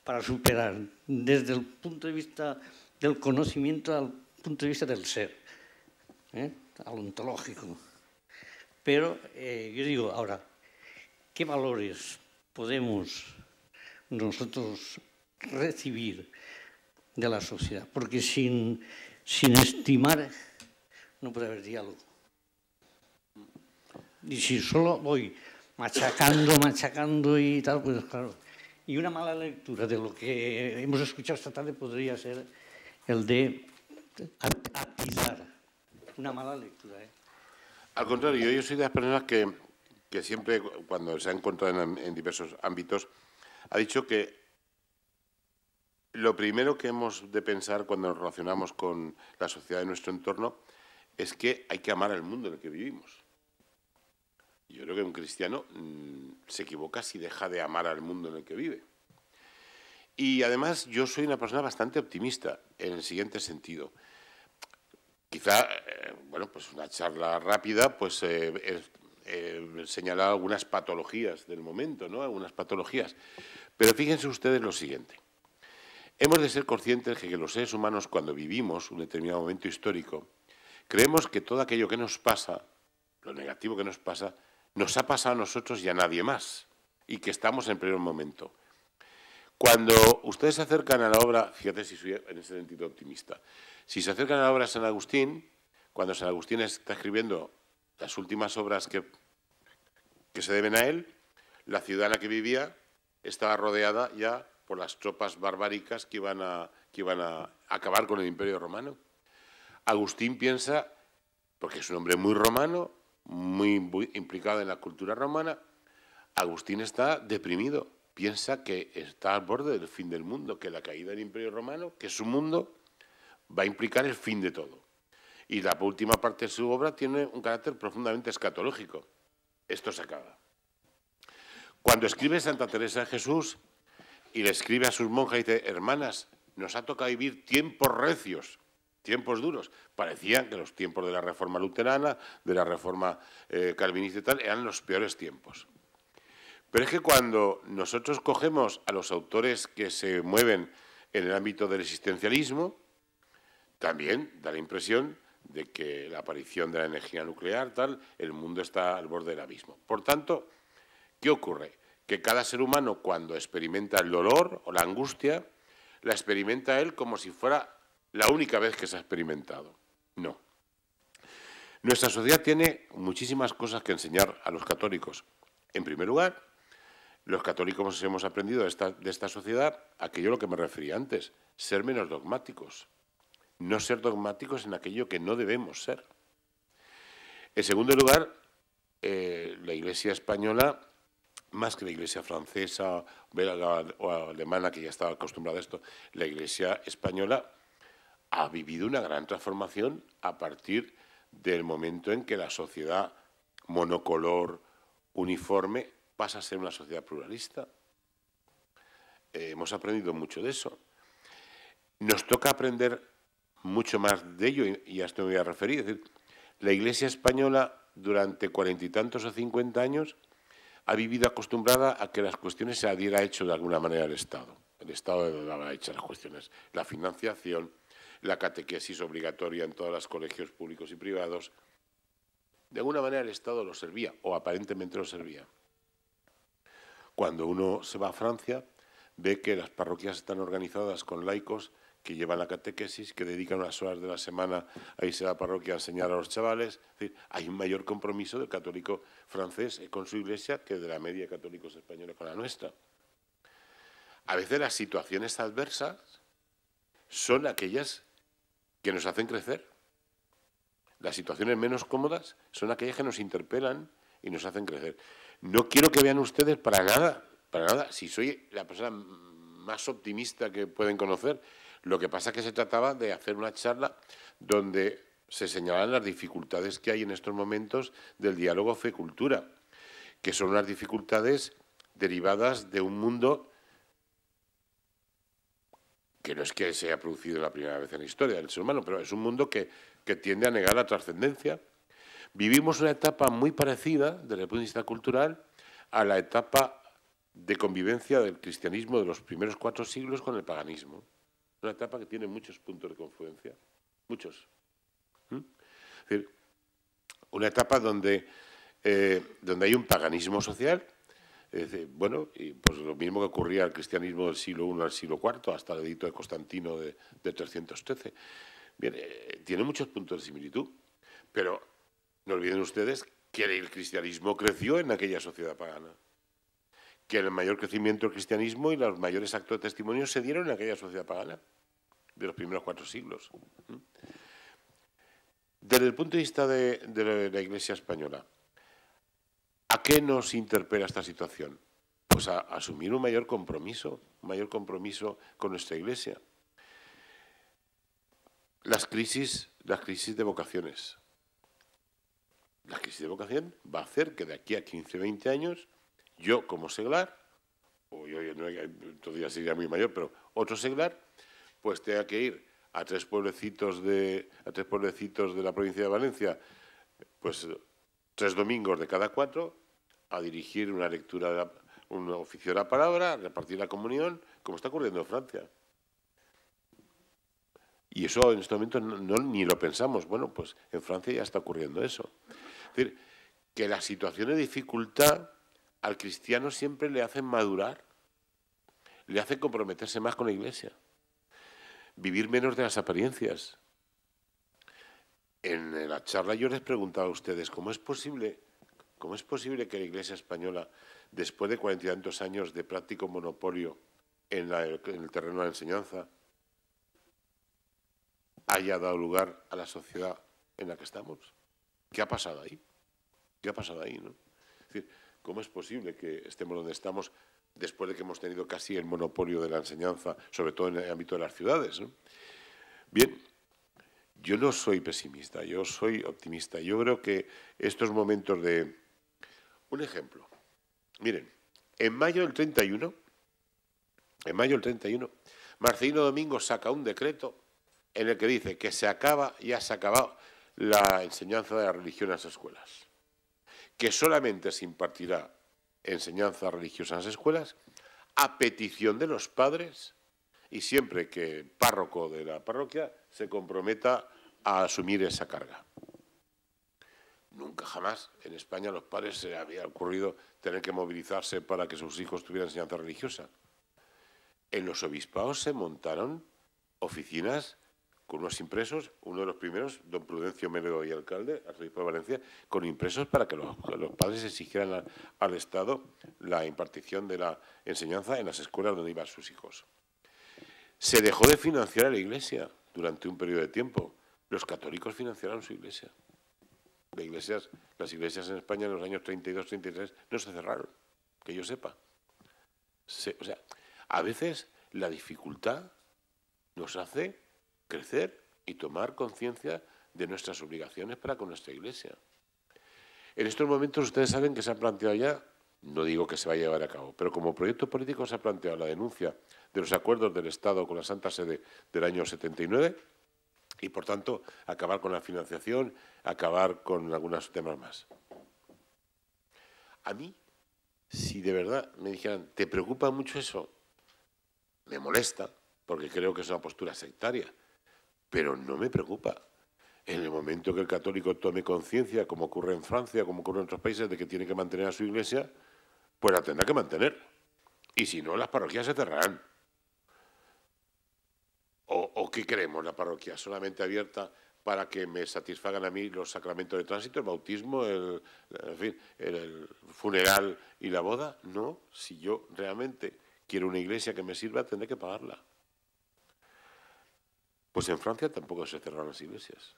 para superar desde el punto de vista del conocimiento al punto de vista del ser, ¿eh? Pero eh, yo digo ahora, ¿qué valores podemos nosotros recibir de la sociedad? Porque sin, sin estimar no puede haber diálogo. Y si solo voy machacando, machacando y tal, pues claro. Y una mala lectura de lo que hemos escuchado esta tarde podría ser el de una mala lectura, ¿eh? Al contrario, yo soy de las personas que, siempre, cuando se ha encontrado en, diversos ámbitos, ha dicho que lo primero que hemos de pensar cuando nos relacionamos con la sociedad de nuestro entorno es que hay que amar al mundo en el que vivimos. Yo creo que un cristiano mm, se equivoca si deja de amar al mundo en el que vive. Y además yo soy una persona bastante optimista en el siguiente sentido. Quizá, eh, bueno, pues una charla rápida, pues eh, eh, señalar algunas patologías del momento, ¿no? Algunas patologías. Pero fíjense ustedes lo siguiente. Hemos de ser conscientes de que los seres humanos, cuando vivimos un determinado momento histórico, creemos que todo aquello que nos pasa, lo negativo que nos pasa, nos ha pasado a nosotros y a nadie más, y que estamos en primer momento. Cuando ustedes se acercan a la obra, fíjate si soy en ese sentido optimista, si se acercan a la obra de San Agustín, cuando San Agustín está escribiendo las últimas obras que, que se deben a él, la ciudad en la que vivía estaba rodeada ya por las tropas barbáricas que iban a, que iban a acabar con el Imperio Romano. Agustín piensa, porque es un hombre muy romano, muy, muy implicado en la cultura romana, Agustín está deprimido, piensa que está al borde del fin del mundo, que la caída del Imperio Romano, que su mundo va a implicar el fin de todo. Y la última parte de su obra tiene un carácter profundamente escatológico. Esto se acaba. Cuando escribe Santa Teresa de Jesús y le escribe a sus monjas y dice, hermanas, nos ha tocado vivir tiempos recios, tiempos duros. Parecían que los tiempos de la Reforma Luterana, de la Reforma eh, Calvinista y tal, eran los peores tiempos. Pero es que cuando nosotros cogemos a los autores que se mueven en el ámbito del existencialismo, también da la impresión de que la aparición de la energía nuclear, tal, el mundo está al borde del abismo. Por tanto, ¿qué ocurre? Que cada ser humano cuando experimenta el dolor o la angustia, la experimenta él como si fuera la única vez que se ha experimentado. No. Nuestra sociedad tiene muchísimas cosas que enseñar a los católicos. En primer lugar, los católicos hemos aprendido de esta, de esta sociedad aquello a lo que me refería antes, ser menos dogmáticos no ser dogmáticos en aquello que no debemos ser. En segundo lugar, eh, la Iglesia española, más que la Iglesia francesa belga o alemana, que ya estaba acostumbrada a esto, la Iglesia española ha vivido una gran transformación a partir del momento en que la sociedad monocolor, uniforme, pasa a ser una sociedad pluralista. Eh, hemos aprendido mucho de eso. Nos toca aprender mucho más de ello y a esto me voy a referir. Es decir, la Iglesia española durante cuarenta y tantos o cincuenta años ha vivido acostumbrada a que las cuestiones se adhiera hecho de alguna manera el Estado. El Estado habrá hecho las cuestiones, la financiación, la catequesis obligatoria en todos los colegios públicos y privados. De alguna manera el Estado lo servía, o aparentemente lo servía. Cuando uno se va a Francia, ve que las parroquias están organizadas con laicos que llevan la catequesis, que dedican unas horas de la semana a irse a la parroquia a enseñar a los chavales. decir, hay un mayor compromiso del católico francés con su iglesia que de la media de católicos españoles con la nuestra. A veces las situaciones adversas son aquellas que nos hacen crecer. Las situaciones menos cómodas son aquellas que nos interpelan y nos hacen crecer. No quiero que vean ustedes para nada, para nada, si soy la persona más optimista que pueden conocer, lo que pasa es que se trataba de hacer una charla donde se señalan las dificultades que hay en estos momentos del diálogo fe-cultura, que son unas dificultades derivadas de un mundo que no es que se haya producido la primera vez en la historia del ser humano, pero es un mundo que, que tiende a negar la trascendencia. Vivimos una etapa muy parecida, desde el punto de vista cultural, a la etapa de convivencia del cristianismo de los primeros cuatro siglos con el paganismo. Una etapa que tiene muchos puntos de confluencia, muchos. una etapa donde, eh, donde hay un paganismo social, bueno, y pues lo mismo que ocurría al cristianismo del siglo I al siglo IV, hasta el edicto de Constantino de, 313. Eh, tiene muchos puntos de similitud, pero no olviden ustedes que el cristianismo creció en aquella sociedad pagana, que el mayor crecimiento del cristianismo y los mayores actos de testimonio se dieron en aquella sociedad pagana de los primeros cuatro siglos. Desde el punto de vista de, la Iglesia española, ¿a qué nos interpela esta situación? Pues a, asumir un mayor compromiso, un mayor compromiso con nuestra Iglesia. Las crisis, las crisis de vocaciones. La crisis de vocación va a hacer que de aquí a 15, 20 años, yo como seglar, o yo, no, todavía sería muy mayor, pero otro seglar, pues tenga que ir a tres pueblecitos de, tres pueblecitos de la provincia de Valencia, pues tres domingos de cada cuatro, a dirigir una lectura, de un oficio de la palabra, repartir la comunión, como está ocurriendo en Francia. Y eso en este momento ni lo pensamos. Bueno, pues en Francia ya está ocurriendo eso. Es decir, que la situación de dificultad al cristiano siempre le hacen madurar, le hacen comprometerse más con la iglesia vivir menos de las apariencias. En la charla yo les preguntaba a ustedes, ¿cómo es posible, cómo es posible que la Iglesia española, después de cuarenta y tantos años de práctico monopolio en, en el terreno de la enseñanza, haya dado lugar a la sociedad en la que estamos? ¿Qué ha pasado ahí? ¿Qué ha pasado ahí? No? decir, ¿cómo es posible que estemos donde estamos después de que hemos tenido casi el monopolio de la enseñanza, sobre todo en el ámbito de las ciudades. Bien, yo no soy pesimista, yo soy optimista. Yo creo que estos momentos de... Un ejemplo. Miren, en mayo del 31, en mayo del 31, Marcelino Domingo saca un decreto en el que dice que se acaba, ya se ha acabado la enseñanza de la religión en las escuelas, que solamente se impartirá enseñanza religiosa en las escuelas a petición de los padres y siempre que el párroco de la parroquia se comprometa a asumir esa carga. Nunca jamás en España a los padres se había ocurrido tener que movilizarse para que sus hijos tuvieran enseñanza religiosa. En los obispados se montaron oficinas con unos impresos, uno de los primeros, don Prudencio Méndez y alcalde, arzobispo de Valencia, con impresos para que los, padres exigieran al Estado la impartición de la enseñanza en las escuelas donde iban sus hijos. Se dejó de financiar a la Iglesia durante un periodo de tiempo. Los católicos financiaron su Iglesia. las iglesias en España en los años 32, 33 no se cerraron, que yo sepa. o sea, a veces la dificultad nos hace crecer y tomar conciencia de nuestras obligaciones para con nuestra Iglesia. En estos momentos ustedes saben que se ha planteado ya, no digo que se va a llevar a cabo, pero como proyecto político se ha planteado la denuncia de los acuerdos del Estado con la Santa Sede del año 79 y, por tanto, acabar con la financiación, acabar con algunos temas más. A mí, si de verdad me dijeran, ¿te preocupa mucho eso? Me molesta, porque creo que es una postura sectaria pero no me preocupa. En el momento que el católico tome conciencia, como ocurre en Francia, como ocurre en otros países, de que tiene que mantener a su iglesia, pues la tendrá que mantener. Y si no, las parroquias se cerrarán. ¿O, qué queremos, la parroquia? ¿Solamente abierta para que me satisfagan a mí los sacramentos de tránsito, el bautismo, el funeral y la boda? No, si yo realmente quiero una iglesia que me sirva, tendré que pagarla. Pues en Francia tampoco se cerraron las iglesias.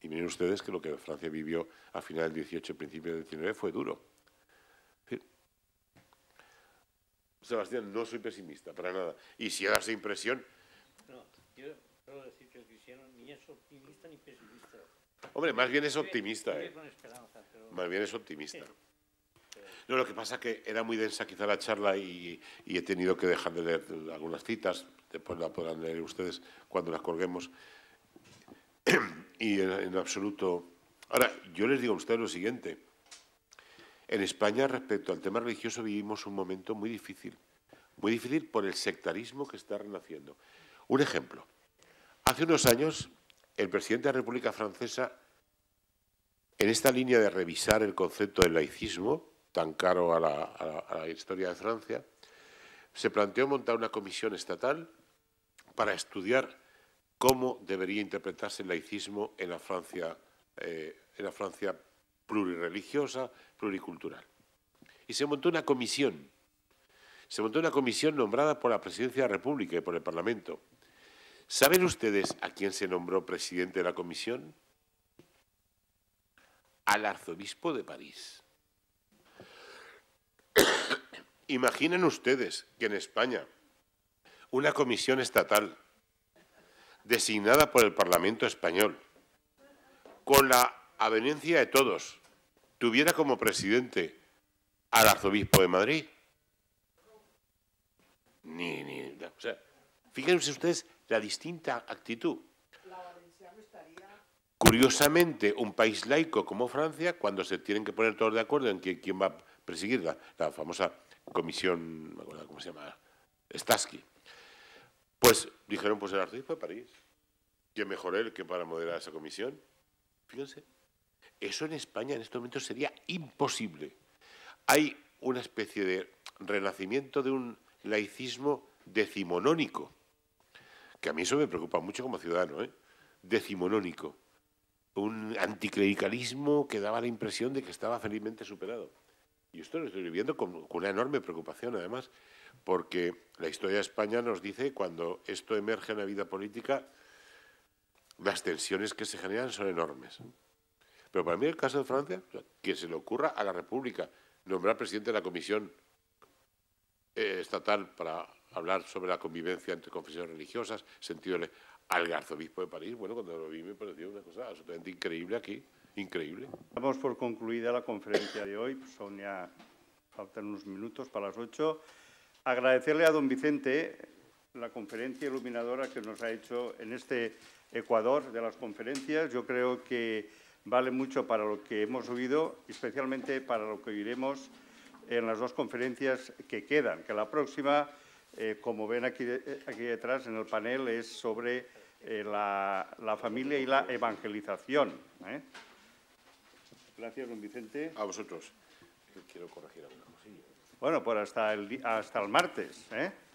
Y miren ustedes que lo que Francia vivió a final del 18 y principio del 19 fue duro. Sebastián, no soy pesimista, para nada. Y si hagas impresión... No, yo decir que el cristiano ni es optimista ni pesimista. Hombre, más bien es optimista. ¿eh? Más bien es optimista. No, lo que pasa es que era muy densa quizá la charla y, he tenido que dejar de leer algunas citas, después la podrán leer ustedes cuando las colguemos. Y en, en absoluto... Ahora, yo les digo a ustedes lo siguiente. En España, respecto al tema religioso, vivimos un momento muy difícil. Muy difícil por el sectarismo que está renaciendo. Un ejemplo. Hace unos años, el presidente de la República Francesa, en esta línea de revisar el concepto del laicismo, tan caro a la, historia de Francia, se planteó montar una comisión estatal para estudiar cómo debería interpretarse el laicismo en la Francia, eh, en la Francia plurireligiosa, pluricultural. Y se montó una comisión. Se montó una comisión nombrada por la Presidencia de la República y por el Parlamento. ¿Saben ustedes a quién se nombró presidente de la comisión? Al arzobispo de París. Imaginen ustedes que en España una comisión estatal designada por el Parlamento español, con la avenencia de todos, tuviera como presidente al arzobispo de Madrid. fíjense ustedes la distinta actitud. Curiosamente, un país laico como Francia, cuando se tienen que poner todos de acuerdo en quién, quién va perseguir, la, famosa comisión, me acuerdo cómo se llama, Stasky. Pues dijeron, pues el arzobispo de París. que mejor él que para moderar esa comisión? Fíjense, eso en España en estos momentos sería imposible. Hay una especie de renacimiento de un laicismo decimonónico, que a mí eso me preocupa mucho como ciudadano, ¿eh? decimonónico, un anticlericalismo que daba la impresión de que estaba felizmente superado. Y esto lo estoy viviendo con, una enorme preocupación, además, porque la historia de España nos dice cuando esto emerge en la vida política, las tensiones que se generan son enormes. Pero para mí el caso de Francia, que se le ocurra a la República nombrar presidente de la Comisión eh, Estatal para hablar sobre la convivencia entre confesiones religiosas, sentido al arzobispo de París, bueno, cuando lo vi me pareció una cosa absolutamente increíble aquí increíble. Damos por concluida la conferencia de hoy. Pues son ya, faltan unos minutos para las ocho. Agradecerle a don Vicente la conferencia iluminadora que nos ha hecho en este Ecuador de las conferencias. Yo creo que vale mucho para lo que hemos oído, especialmente para lo que oiremos en las dos conferencias que quedan, que la próxima, eh, como ven aquí, aquí detrás en el panel, es sobre eh, la, familia y la evangelización. ¿eh? Gracias, don Vicente. A vosotros. Quiero corregir alguna cosilla. Bueno, pues hasta el, hasta el martes, ¿eh?